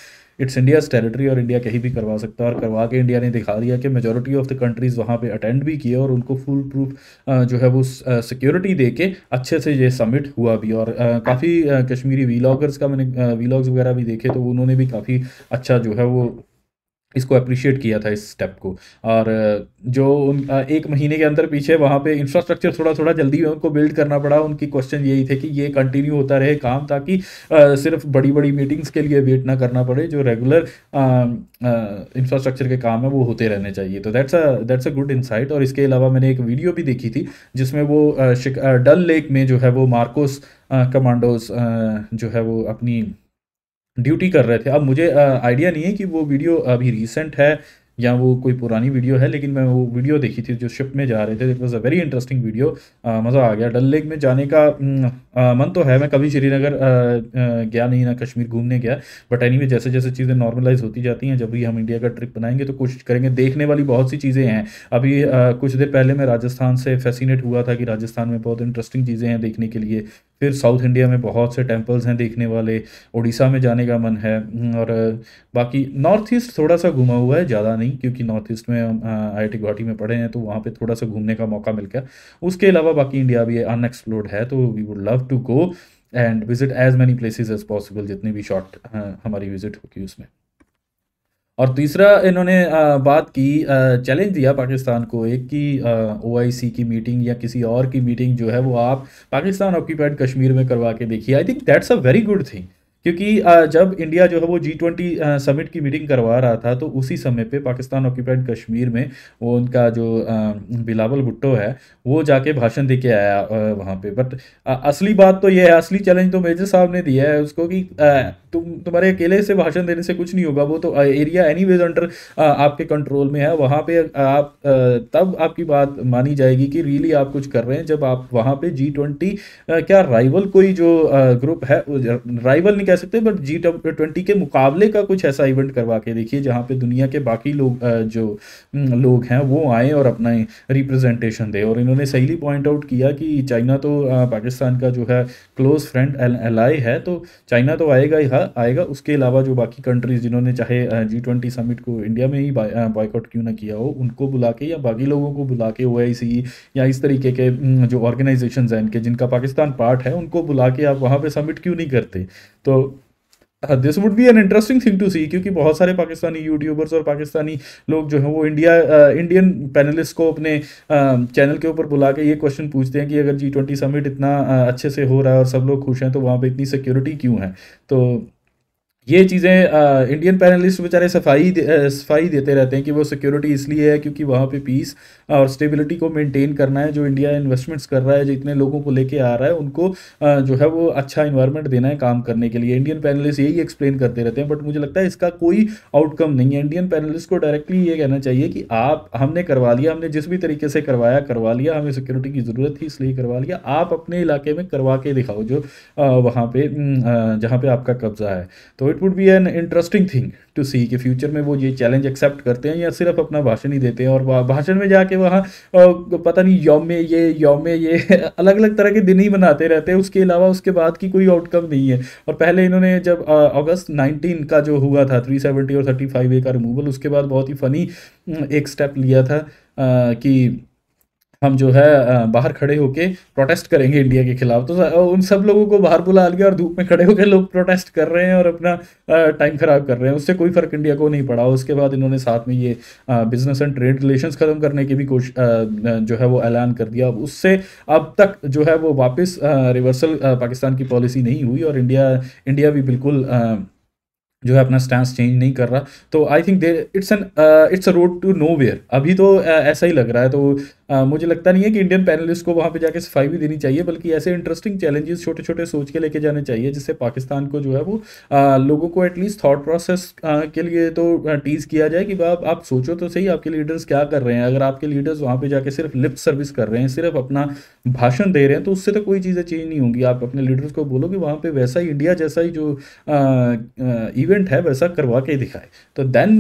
इट्स इंडियाज़ टेरिटरी और इंडिया कहीं भी करवा सकता है और करवा के इंडिया ने दिखा दिया कि मेजोरिटी ऑफ द कंट्रीज़ वहाँ पे अटेंड भी किए और उनको फुल प्रूफ uh, जो है वो सिक्योरिटी दे के अच्छे से ये समिट हुआ भी और uh, काफ़ी uh, कश्मीरी वीलॉगर्स का मैंने वीलॉग्स वगैरह भी देखे तो उन्होंने भी काफ़ी अच्छा जो है वो इसको अप्रिशिएट किया था इस स्टेप को और जो उन एक महीने के अंदर पीछे वहाँ पे इंफ्रास्ट्रक्चर थोड़ा थोड़ा जल्दी उनको बिल्ड करना पड़ा उनकी क्वेश्चन यही थे कि ये कंटिन्यू होता रहे काम ताकि सिर्फ बड़ी बड़ी मीटिंग्स के लिए वेट ना करना पड़े जो रेगुलर इंफ्रास्ट्रक्चर के काम है वो होते रहने चाहिए तो that's a that's a good insight और इसके अलावा मैंने एक वीडियो भी देखी थी जिसमें वो डल लेक में जो है वो मार्कोस कमांडोज जो है वो अपनी ड्यूटी कर रहे थे अब मुझे आइडिया नहीं है कि वो वीडियो अभी रिसेंट है या वो कोई पुरानी वीडियो है लेकिन मैं वो वीडियो देखी थी जो शिप में जा रहे थे it was a very interesting video मज़ा आ गया डल लेक में जाने का आ, मन तो है मैं कभी श्रीनगर गया नहीं ना कश्मीर घूमने गया बट एनी anyway, जैसे जैसे चीज़ें नॉर्मलाइज होती जाती हैं जब भी हम इंडिया का ट्रिप बनाएंगे तो कोशिश करेंगे देखने वाली बहुत सी चीज़ें हैं अभी आ, कुछ देर पहले मैं राजस्थान से फैसिनेट हुआ था कि राजस्थान में बहुत इंटरेस्टिंग चीज़ें हैं देखने के लिए फिर साउथ इंडिया में बहुत से टेम्पल्स हैं देखने वाले उड़ीसा में जाने का मन है हम्म, और बाकी नॉर्थ ईस्ट थोड़ा सा घुमा हुआ है ज़्यादा नहीं क्योंकि नॉर्थ ईस्ट में हम आई आई गुवाहाटी में पढ़े हैं तो वहाँ पर थोड़ा सा घूमने का मौका मिल गया उसके अलावा बाकी इंडिया भी अनएक्सप्लोर्ड है तो we would love to go and visit as many places as possible जितनी भी शॉर्ट हमारी विजिट होगी उसमें और तीसरा इन्होंने बात की चैलेंज दिया पाकिस्तान को एक कि ओ की मीटिंग या किसी और की मीटिंग जो है वो आप पाकिस्तान ऑक्यूपाइड कश्मीर में करवा के देखिए I think that's a very good thing क्योंकि जब इंडिया जो है वो जी ट्वेंटी समिट की मीटिंग करवा रहा था तो उसी समय पे पाकिस्तान ऑक्यूपाइड कश्मीर में वो उनका जो बिलावल भुट्टो है वो जाके भाषण दे के आया वहाँ पे बट असली बात तो ये है असली चैलेंज तो मेजर साहब ने दिया है उसको कि तुम तुम्हारे अकेले से भाषण देने से कुछ नहीं होगा वो तो एरिया एनी वेज अंडर आपके कंट्रोल में है वहाँ पे आप तब आपकी बात मानी जाएगी कि रियली आप कुछ कर रहे हैं जब आप वहाँ पे जी ट्वेंटी क्या राइवल कोई जो ग्रुप है राइवल नहीं कह सकते बट जी ट्वेंटी के मुकाबले का कुछ ऐसा इवेंट करवा के देखिए जहाँ पे दुनिया के बाकी लोग जो लोग हैं वो आए और अपना रिप्रेजेंटेशन दें और इन्होंने सहीली पॉइंट आउट किया कि चाइना तो पाकिस्तान का जो है क्लोज फ्रेंड एल है तो चाइना तो आएगा ही हाँ, आएगा उसके अलावा जो बाकी कंट्रीज़ जिन्होंने चाहे जी ट्वेंटी समिट को इंडिया में ही बॉयकॉट क्यों ना किया हो उनको बुला के या बाकी लोगों को बुला के ओ या इस तरीके के जो ऑर्गेनाइजेशन हैं इनके जिनका पाकिस्तान पार्ट है उनको बुला के आप वहाँ पर समिट क्यों नहीं करते तो this would be an interesting thing to see क्योंकि बहुत सारे पाकिस्तानी यूट्यूबर्स और पाकिस्तानी लोग जो हैं वो इंडिया इंडियन पैनलिस्ट को अपने चैनल um, के ऊपर बुला के ये क्वेश्चन पूछते हैं कि अगर जी ट्वेंटी समिट इतना uh, अच्छे से हो रहा है और सब लोग खुश हैं तो वहाँ पर इतनी सिक्योरिटी क्यों है तो ये चीज़ें इंडियन पैनलिस्ट बेचारे सफाई दे, सफाई देते रहते हैं कि वो सिक्योरिटी इसलिए है क्योंकि वहाँ पे पीस और स्टेबिलिटी को मेंटेन करना है जो इंडिया इन्वेस्टमेंट्स कर रहा है जो इतने लोगों को लेके आ रहा है उनको आ, जो है वो अच्छा इन्वायरमेंट देना है काम करने के लिए इंडियन पैनलिस्ट यही एक्सप्लेन करते रहते हैं बट मुझे लगता है इसका कोई आउटकम नहीं है इंडियन पैनलिस्ट को डायरेक्टली ये कहना चाहिए कि आप हमने करवा लिया हमने जिस भी तरीके से करवाया करवा लिया हमें सिक्योरिटी की ज़रूरत थी इसलिए करवा लिया आप अपने इलाके में करवा के दिखाओ जो वहाँ पर जहाँ पर आपका कब्ज़ा है तो it would be an interesting thing to see कि फ्यूचर में वो ये चैलेंज एक्सेप्ट करते हैं या सिर्फ अपना भाषण ही देते हैं और भाषण में जाके वहाँ पता नहीं यौम में ये यौम में ये अलग अलग तरह के दिन ही बनाते रहते हैं उसके अलावा उसके बाद की कोई आउटकम नहीं है और पहले इन्होंने जब अगस्त नाइनटीन का जो हुआ था थ्री सेवेंटी और थर्टी फाइव ए का रिमूवल उसके बाद बहुत ही फ़नी एक स्टेप लिया था आ, कि हम जो है बाहर खड़े होके प्रोटेस्ट करेंगे इंडिया के खिलाफ तो उन सब लोगों को बाहर बुला लिया और धूप में खड़े होकर लोग प्रोटेस्ट कर रहे हैं और अपना टाइम खराब कर रहे हैं उससे कोई फर्क इंडिया को नहीं पड़ा उसके बाद इन्होंने साथ में ये बिजनेस एंड ट्रेड रिलेशन ख़त्म करने की भी कोशिश जो है वो ऐलान कर दिया अब उससे अब तक जो है वो वापस रिवर्सल पाकिस्तान की पॉलिसी नहीं हुई और इंडिया इंडिया भी बिल्कुल जो है अपना स्टैंड चेंज नहीं कर रहा तो I think they it's an it's a road to nowhere अभी तो ऐसा ही लग रहा है तो आ, मुझे लगता नहीं है कि इंडियन पैनलिस्ट को वहाँ पे जाके सफाई भी देनी चाहिए बल्कि ऐसे इंटरेस्टिंग चैलेंजेस छोटे छोटे सोच के लेके जाने चाहिए जिससे पाकिस्तान को जो है वो आ, लोगों को एटलीस्ट थॉट प्रोसेस के लिए तो टीज़ किया जाए कि आप आप सोचो तो सही आपके लीडर्स क्या कर रहे हैं अगर आपके लीडर्स वहाँ पर जाके सिर्फ लिप सर्विस कर रहे हैं सिर्फ अपना भाषण दे रहे हैं तो उससे तो कोई चीज़ें चेंज नहीं होंगी आप अपने लीडर्स को बोलो कि वहाँ पर वैसा ही इंडिया जैसा ही जो इवेंट है वैसा करवा के दिखाए तो देन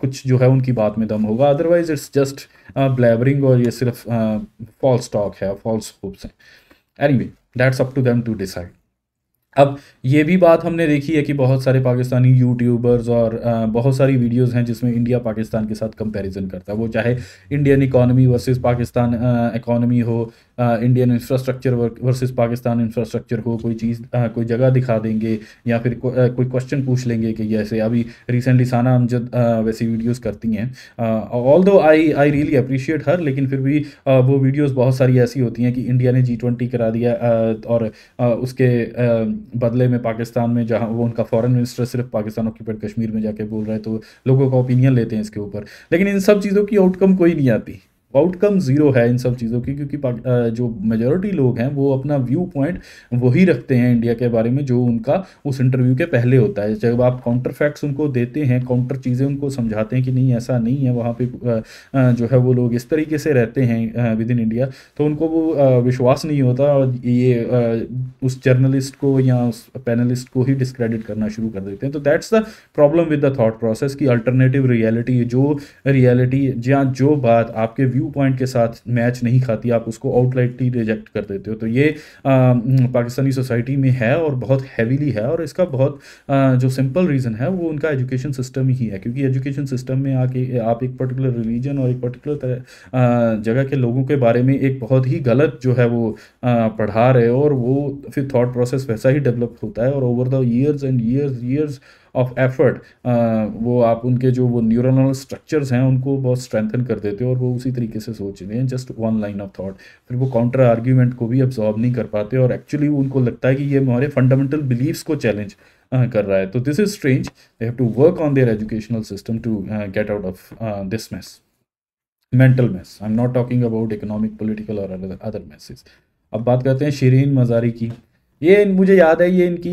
कुछ जो है उनकी बात में दम होगा अदरवाइज इट्स जस्ट ब्लैबरिंग हाँ, और ये सिर्फ फॉल्स हाँ, टॉक है फॉल्स होप्स हैं वे that's up to them to decide अब ये भी बात हमने देखी है कि बहुत सारे पाकिस्तानी यूट्यूबर्स और हाँ, बहुत सारी वीडियोस हैं जिसमें इंडिया पाकिस्तान के साथ कंपैरिजन करता है वो चाहे Indian economy versus Pakistan economy हो Indian infrastructure versus Pakistan infrastructure को कोई चीज़ uh, कोई जगह दिखा देंगे या फिर को, uh, कोई क्वेश्चन पूछ लेंगे कि जैसे अभी रिसेंटली साना अमजद uh, वैसी वीडियोज़ करती हैं ऑल दो आई आई रियली अप्रिशिएट हर लेकिन फिर भी आ, वो वीडियोज़ बहुत सारी ऐसी होती हैं कि इंडिया ने जी ट्वेंटी करा दिया आ, और आ, उसके बदले में पाकिस्तान में जहाँ वो उनका फ़ॉरन मिनिस्टर सिर्फ पाकिस्तान ऑक्यूपेड कश्मीर में जाके बोल रहे हैं तो लोगों का ओपिनियन लेते हैं इसके ऊपर लेकिन इन सब चीज़ों की आउटकम कोई नहीं आती आउटकम ज़ीरो है इन सब चीज़ों की क्योंकि जो मेजोरिटी लोग हैं वो अपना व्यू पॉइंट वही रखते हैं इंडिया के बारे में जो उनका उस इंटरव्यू के पहले होता है जब आप काउंटर फैक्ट्स उनको देते हैं काउंटर चीज़ें उनको समझाते हैं कि नहीं ऐसा नहीं है वहाँ पे जो है वो लोग इस तरीके से रहते हैं विद इन इंडिया तो उनको वो विश्वास नहीं होता और ये उस जर्नलिस्ट को या उस पैनलिस्ट को ही डिस्क्रेडिट करना शुरू कर देते हैं तो that's the problem with the thought process की अल्टरनेटिव रियलिटी जो रियलिटी या जो बात आपके व्यू व्यू पॉइंट के साथ मैच नहीं खाती आप उसको आउटलाइटली रिजेक्ट कर देते हो तो ये आ, पाकिस्तानी सोसाइटी में है और बहुत हैवीली है और इसका बहुत आ, जो सिंपल रीज़न है वो उनका एजुकेशन सिस्टम ही है क्योंकि एजुकेशन सिस्टम में आके आप एक पर्टिकुलर रिलीजन और एक पर्टिकुलर जगह के लोगों के बारे में एक बहुत ही गलत जो है वो आ, पढ़ा रहे हो और वो फिर थाट प्रोसेस वैसा ही डेवलप होता है और over the years and years years of effort uh, वो आप उनके जो वो न्यूरोनल स्ट्रक्चर्स हैं उनको बहुत स्ट्रेंथन कर देते हो और वो उसी तरीके से सोचते हैं just one line of thought फिर वो काउंटर आर्ग्यूमेंट को भी अब्जॉर्व नहीं कर पाते और एक्चुअली उनको लगता है कि ये हमारे फंडामेंटल बिलीव्स को चैलेंज uh, कर रहा है तो this is strange they have to work on their educational system to get out of this mess mental mess I am not talking about economic political और अदर मैसेज अब बात करते हैं शरीन मजारी की ये मुझे याद है ये इनकी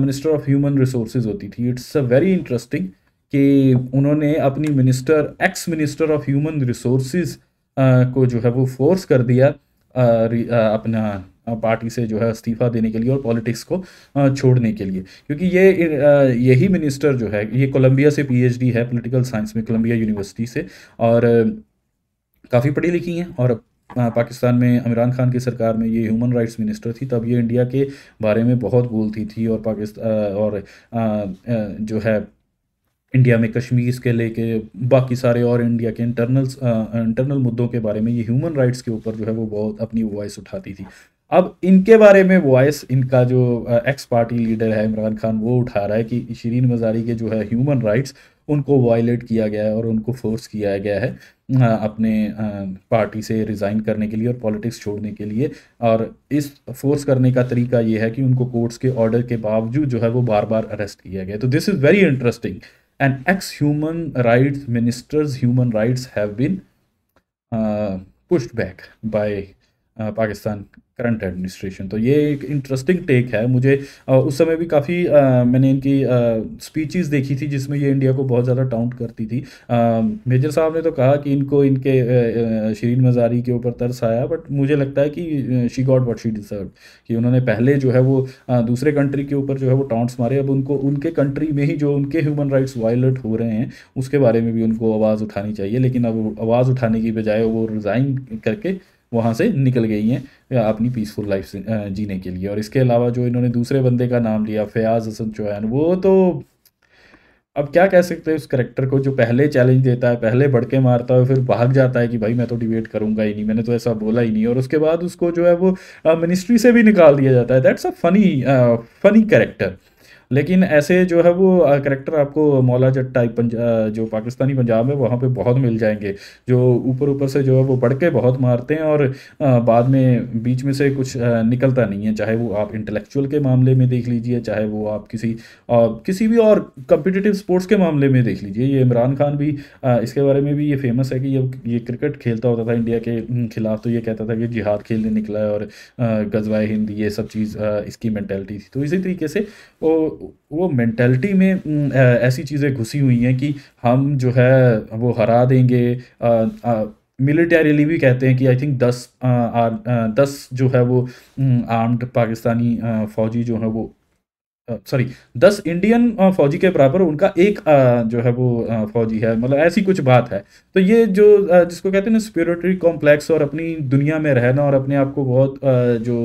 मिनिस्टर ऑफ ह्यूमन रिसोर्सेज होती थी इट्स अ वेरी इंटरेस्टिंग कि उन्होंने अपनी minister ex minister of human resources को जो है वो फोर्स कर दिया आ, आ, अपना पार्टी से जो है इस्तीफ़ा देने के लिए और पॉलिटिक्स को छोड़ने के लिए क्योंकि ये यही मिनिस्टर जो है ये कोलंबिया से पीएचडी है पॉलिटिकल साइंस में कोलंबिया यूनिवर्सिटी से और काफ़ी पढ़ी लिखी हैं और पाकिस्तान में इमरान खान की सरकार में ये ह्यूमन राइट्स मिनिस्टर थी तब ये इंडिया के बारे में बहुत बोलती थी और पाकिस्तान और आ, आ, जो है इंडिया में कश्मीर के लेके बाकी सारे और इंडिया के इंटरनल इंटरनल मुद्दों के बारे में ये ह्यूमन राइट्स के ऊपर जो है वो बहुत अपनी वॉइस उठाती थी अब इनके बारे में वॉइस इनका जो एक्स पार्टी लीडर है इमरान खान वो उठा रहा है कि शरीन मजारी के जो है ह्यूमन राइट्स उनको वायलेट किया गया है और उनको फोर्स किया गया है अपने पार्टी से रिज़ाइन करने के लिए और पॉलिटिक्स छोड़ने के लिए और इस फोर्स करने का तरीका ये है कि उनको कोर्ट्स के ऑर्डर के बावजूद जो है वो बार बार अरेस्ट किया गया तो this is very interesting and ex human rights ministers human rights have been pushed back by Pakistan current administration तो ये एक इंटरेस्टिंग टेक है मुझे उस समय भी काफ़ी मैंने इनकी स्पीचेस देखी थी जिसमें ये इंडिया को बहुत ज़्यादा टाउंट करती थी मेजर साहब ने तो कहा कि इनको इनके शरीन मजारी के ऊपर तरस आया बट मुझे लगता है कि she got what she deserve कि उन्होंने पहले जो है वो दूसरे कंट्री के ऊपर जो है वो टाउंट्स मारे अब उनको उनके कंट्री में ही जो उनके ह्यूमन राइट्स वायलेट हो रहे हैं उसके बारे में भी उनको आवाज़ उठानी चाहिए लेकिन अब आवाज़ उठाने की बजाय वो रिज़ाइन करके वहाँ से निकल गई हैं अपनी पीसफुल लाइफ जीने के लिए और इसके अलावा जो इन्होंने दूसरे बंदे का नाम लिया फयाज हसन चौहान वो तो अब क्या कह सकते हैं उस करेक्टर को जो पहले चैलेंज देता है पहले बड़के मारता है फिर भाग जाता है कि भाई मैं तो डिबेट करूंगा ही नहीं मैंने तो ऐसा बोला ही नहीं और उसके बाद उसको जो है वो मिनिस्ट्री से भी निकाल दिया जाता है that's a funny funny character लेकिन ऐसे जो है वो करेक्टर आपको मौला जट टाइप जो पाकिस्तानी पंजाब है वहाँ पे बहुत मिल जाएंगे जो ऊपर ऊपर से जो है वो बढ़ के बहुत मारते हैं और बाद में बीच में से कुछ निकलता नहीं है चाहे वो आप इंटेलेक्चुअल के मामले में देख लीजिए चाहे वो आप किसी किसी भी और कम्पिटिटिव स्पोर्ट्स के मामले में देख लीजिए ये इमरान खान भी इसके बारे में भी ये फेमस है कि ये ये क्रिकेट खेलता होता था इंडिया के खिलाफ तो ये कहता था कि जिहाद खेलने निकला है और गजवाए हिंद ये सब चीज़ इसकी मैंटेलिटी थी तो इसी तरीके से वो वो मैंटेलिटी में ऐसी चीज़ें घुसी हुई हैं कि हम जो है वो हरा देंगे मिलिटरीली भी कहते हैं कि आई थिंक दस आ, आ, दस जो है वो आर्म्ड पाकिस्तानी फ़ौजी जो है वो सॉरी दस इंडियन फौजी के बराबर उनका एक जो है वो फौजी है मतलब ऐसी कुछ बात है तो ये जो जिसको कहते हैं ना स्पिरिटरी कॉम्प्लेक्स और अपनी दुनिया में रहना और अपने आप को बहुत जो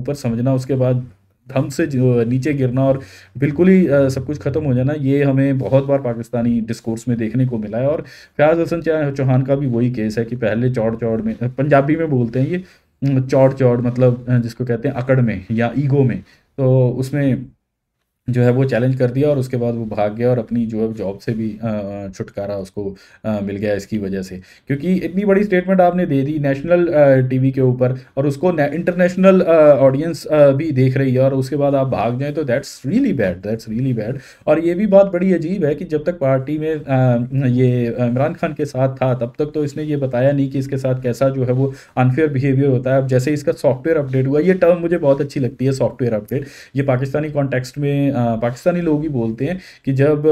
ऊपर समझना उसके बाद धम से नीचे गिरना और बिल्कुल ही सब कुछ ख़त्म हो जाना ये हमें बहुत बार पाकिस्तानी डिस्कोर्स में देखने को मिला है और फयाज हसन चौहान का भी वही केस है कि पहले चौड़ चौड़ में पंजाबी में बोलते हैं ये चौड़ चौड़ मतलब जिसको कहते हैं अकड़ में या ईगो में तो उसमें जो है वो चैलेंज कर दिया और उसके बाद वो भाग गया और अपनी जो है जॉब से भी छुटकारा उसको मिल गया इसकी वजह से क्योंकि इतनी बड़ी स्टेटमेंट आपने दे दी नेशनल टीवी के ऊपर और उसको इंटरनेशनल ऑडियंस भी देख रही है और उसके बाद आप भाग जाएँ तो that's really bad that's really bad और ये भी बात बड़ी अजीब है कि जब तक पार्टी में ये इमरान खान के साथ था तब तक तो इसने ये बताया नहीं कि इसके साथ कैसा जो है वो अनफेयर बिहेवियर होता है अब जैसे इसका सॉफ्टवेयर अपडेट हुआ ये टर्म मुझे बहुत अच्छी लगती है सॉफ्टवेयर अपडेट ये पाकिस्तानी कॉन्टेक्स्ट में पाकिस्तानी लोग ही बोलते हैं कि जब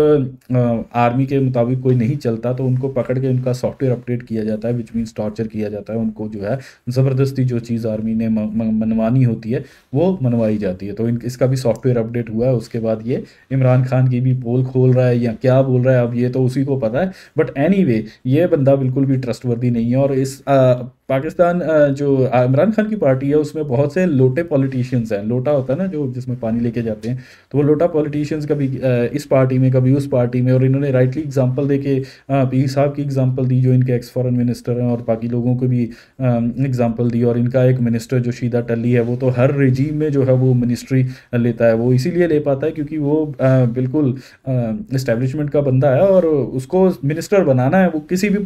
आर्मी के मुताबिक कोई नहीं चलता तो उनको पकड़ के उनका सॉफ्टवेयर अपडेट किया जाता है विच मीन्स टॉर्चर किया जाता है उनको जो है ज़बरदस्ती जो चीज़ आर्मी ने मनवानी होती है वो मनवाई जाती है तो इन इसका भी सॉफ्टवेयर अपडेट हुआ है उसके बाद ये इमरान खान की भी पोल खोल रहा है या क्या बोल रहा है अब ये तो उसी को पता है बट एनी anyway, ये बंदा बिल्कुल भी ट्रस्टवर्दी नहीं है और इस पाकिस्तान जो इमरान खान की पार्टी है उसमें बहुत से लोटे पॉलिटिशियंस हैं लोटा होता है ना जो जिसमें पानी लेके जाते हैं तो वो लोटा पॉलिटिशियंस कभी इस पार्टी में कभी उस पार्टी में और इन्होंने राइटली एग्जांपल दे के पी साहब की एग्जांपल दी जो इनके एक्स फॉरेन मिनिस्टर हैं और बाकी लोगों को भी एग्जाम्पल दी और इनका एक मिनिस्टर जो शीदा टली है वो तो हर रिजीम में जो है वो मिनिस्ट्री लेता है वो इसीलिए ले पाता है क्योंकि वो बिल्कुल इस्टेब्लिशमेंट का बंदा है और उसको मिनिस्टर बनाना है वो किसी भी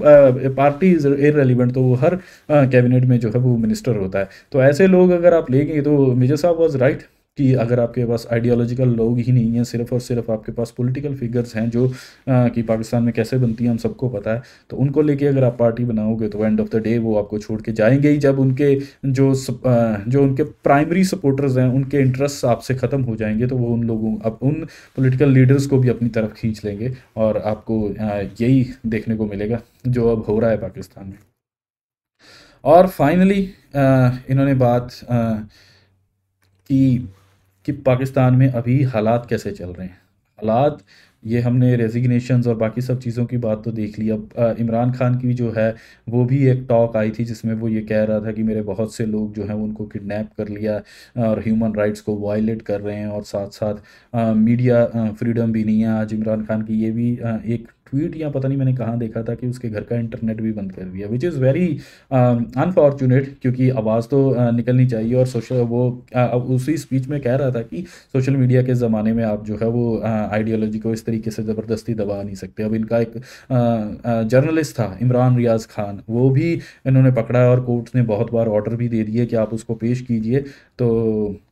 पार्टी इज़ इरेलीवेंट तो वो हर कैबिनेट हाँ, में जो है वो मिनिस्टर होता है तो ऐसे लोग अगर आप लेंगे तो मेजर साहब वॉज राइट कि अगर आपके पास आइडियोलॉजिकल लोग ही नहीं हैं सिर्फ और सिर्फ आपके पास पॉलिटिकल फिगर्स हैं जो आ, हाँ, कि पाकिस्तान में कैसे बनती हैं हम सबको पता है तो उनको लेके अगर आप पार्टी बनाओगे तो एंड ऑफ द डे वो आपको छोड़ के जाएंगे ही जब उनके जो आ, हाँ, जो उनके प्राइमरी सपोर्टर्स हैं उनके इंटरेस्ट आपसे ख़त्म हो जाएंगे तो वो उन लोगों अब उन पोलिटिकल लीडर्स को भी अपनी तरफ खींच लेंगे और आपको यही देखने को मिलेगा जो अब हो रहा है पाकिस्तान में और फाइनली uh, इन्होंने बात uh, की कि पाकिस्तान में अभी हालात कैसे चल रहे हैं हालात ये हमने रेजिग्नेशन और बाकी सब चीज़ों की बात तो देख ली अब uh, इमरान खान की जो है वो भी एक टॉक आई थी जिसमें वो ये कह रहा था कि मेरे बहुत से लोग जो हैं उनको किडनैप कर लिया और ह्यूमन राइट्स को वायलेट कर रहे हैं और साथ साथ आ, मीडिया फ्रीडम भी नहीं है आज इमरान खान की ये भी आ, एक ट्वीट या पता नहीं मैंने कहाँ देखा था कि उसके घर का इंटरनेट भी बंद कर दिया विच इज़ वेरी अनफॉर्चुनेट क्योंकि आवाज़ तो uh, निकलनी चाहिए और सोशल वो uh, उसी स्पीच में कह रहा था कि सोशल मीडिया के ज़माने में आप जो है वो आइडियोलॉजी uh, को इस तरीके से ज़बरदस्ती दबा नहीं सकते अब इनका एक जर्नलिस्ट uh, uh, था इमरान रियाज खान वो भी इन्होंने पकड़ा और कोर्ट ने बहुत बार ऑर्डर भी दे दिए कि आप उसको पेश कीजिए तो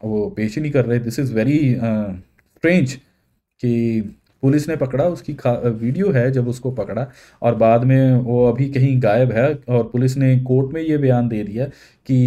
वो पेश ही नहीं कर रहे दिस इज़ वेरी स्ट्रेंज कि पुलिस ने पकड़ा उसकी वीडियो है जब उसको पकड़ा और बाद में वो अभी कहीं गायब है और पुलिस ने कोर्ट में ये बयान दे दिया कि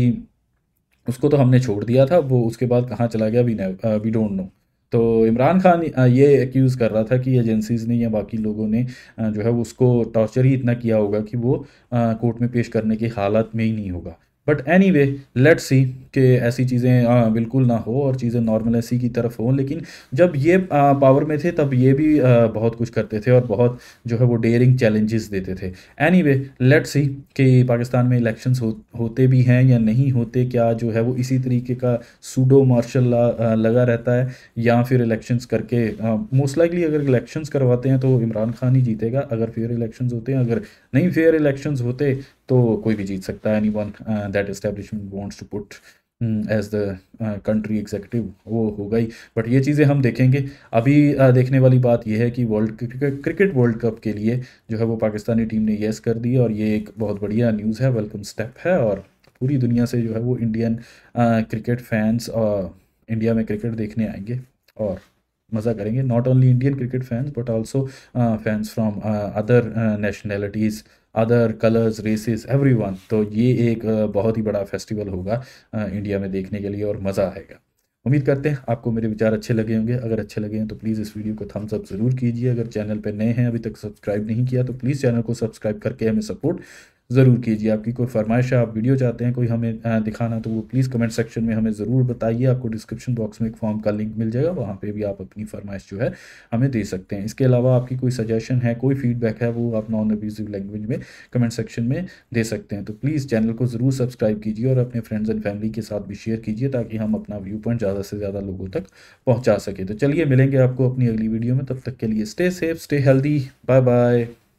उसको तो हमने छोड़ दिया था वो उसके बाद कहाँ चला गया वी वी डोंट नो तो इमरान खान uh, ये एक्यूज़ कर रहा था कि एजेंसीज़ ने या बाकी लोगों ने uh, जो है उसको टॉर्चर ही इतना किया होगा कि वो कोर्ट uh, में पेश करने के हालत में ही नहीं होगा but anyway let see कि ऐसी चीज़ें हाँ, बिल्कुल ना हो और चीज़ें नॉर्मल ऐसी की तरफ हों लेकिन जब ये आ, पावर में थे तब ये भी आ, बहुत कुछ करते थे और बहुत जो है वो डेयरिंग चैलेंजेस देते थे एनी वे लेट सी कि पाकिस्तान में इलेक्शंस हो, होते भी हैं या नहीं होते क्या जो है वो इसी तरीके का सूडो मार्शल ला लगा रहता है या फिर इलेक्शंस करके मोस्ट लाइकली अगर इलेक्शंस करवाते हैं तो इमरान खान ही जीतेगा अगर फिर इलेक्शंस होते हैं अगर नहीं फेयर इलेक्शंस होते तो कोई भी जीत सकता है anyone that establishment wants to put as the country executive वो होगा ही बट ये चीज़ें हम देखेंगे अभी uh, देखने वाली बात यह है कि वर्ल्ड क्रिकेट वर्ल्ड कप के लिए जो है वो पाकिस्तानी टीम ने येस कर दी और ये एक बहुत बढ़िया न्यूज़ है वेलकम स्टेप है और पूरी दुनिया से जो है वो इंडियन क्रिकेट फैंस और इंडिया में क्रिकेट देखने आएंगे और मज़ा करेंगे not only Indian cricket fans but also fans from other nationalities other colours races one तो ये एक uh, बहुत ही बड़ा फेस्टिवल होगा इंडिया uh, में देखने के लिए और मज़ा आएगा उम्मीद करते हैं आपको मेरे विचार अच्छे लगे होंगे अगर अच्छे लगे हैं तो प्लीज़ इस वीडियो को थम्स अप ज़रूर कीजिए अगर चैनल पर नए हैं अभी तक सब्सक्राइब नहीं किया तो प्लीज़ चैनल को सब्सक्राइब करके हमें सपोर्ट ज़रूर कीजिए आपकी कोई फरमाइश है आप वीडियो चाहते हैं कोई हमें दिखाना तो वो प्लीज़ कमेंट सेक्शन में हमें ज़रूर बताइए आपको डिस्क्रिप्शन बॉक्स में एक फॉर्म का लिंक मिल जाएगा वहाँ पे भी आप अपनी फरमाइश जो है हमें दे सकते हैं इसके अलावा आपकी कोई सजेशन है कोई फीडबैक है वो आप नॉन अब्यूजिव लैंग्वेज में कमेंट सेक्शन में दे सकते हैं तो प्लीज़ चैनल को ज़रूर सब्सक्राइब कीजिए और अपने फ्रेंड्स एंड फैमिली के साथ भी शेयर कीजिए ताकि हम अपना व्यू पॉइंट ज़्यादा से ज़्यादा लोगों तक पहुँचा सकें तो चलिए मिलेंगे आपको अपनी अगली वीडियो में तब तक के लिए stay safe stay healthy bye bye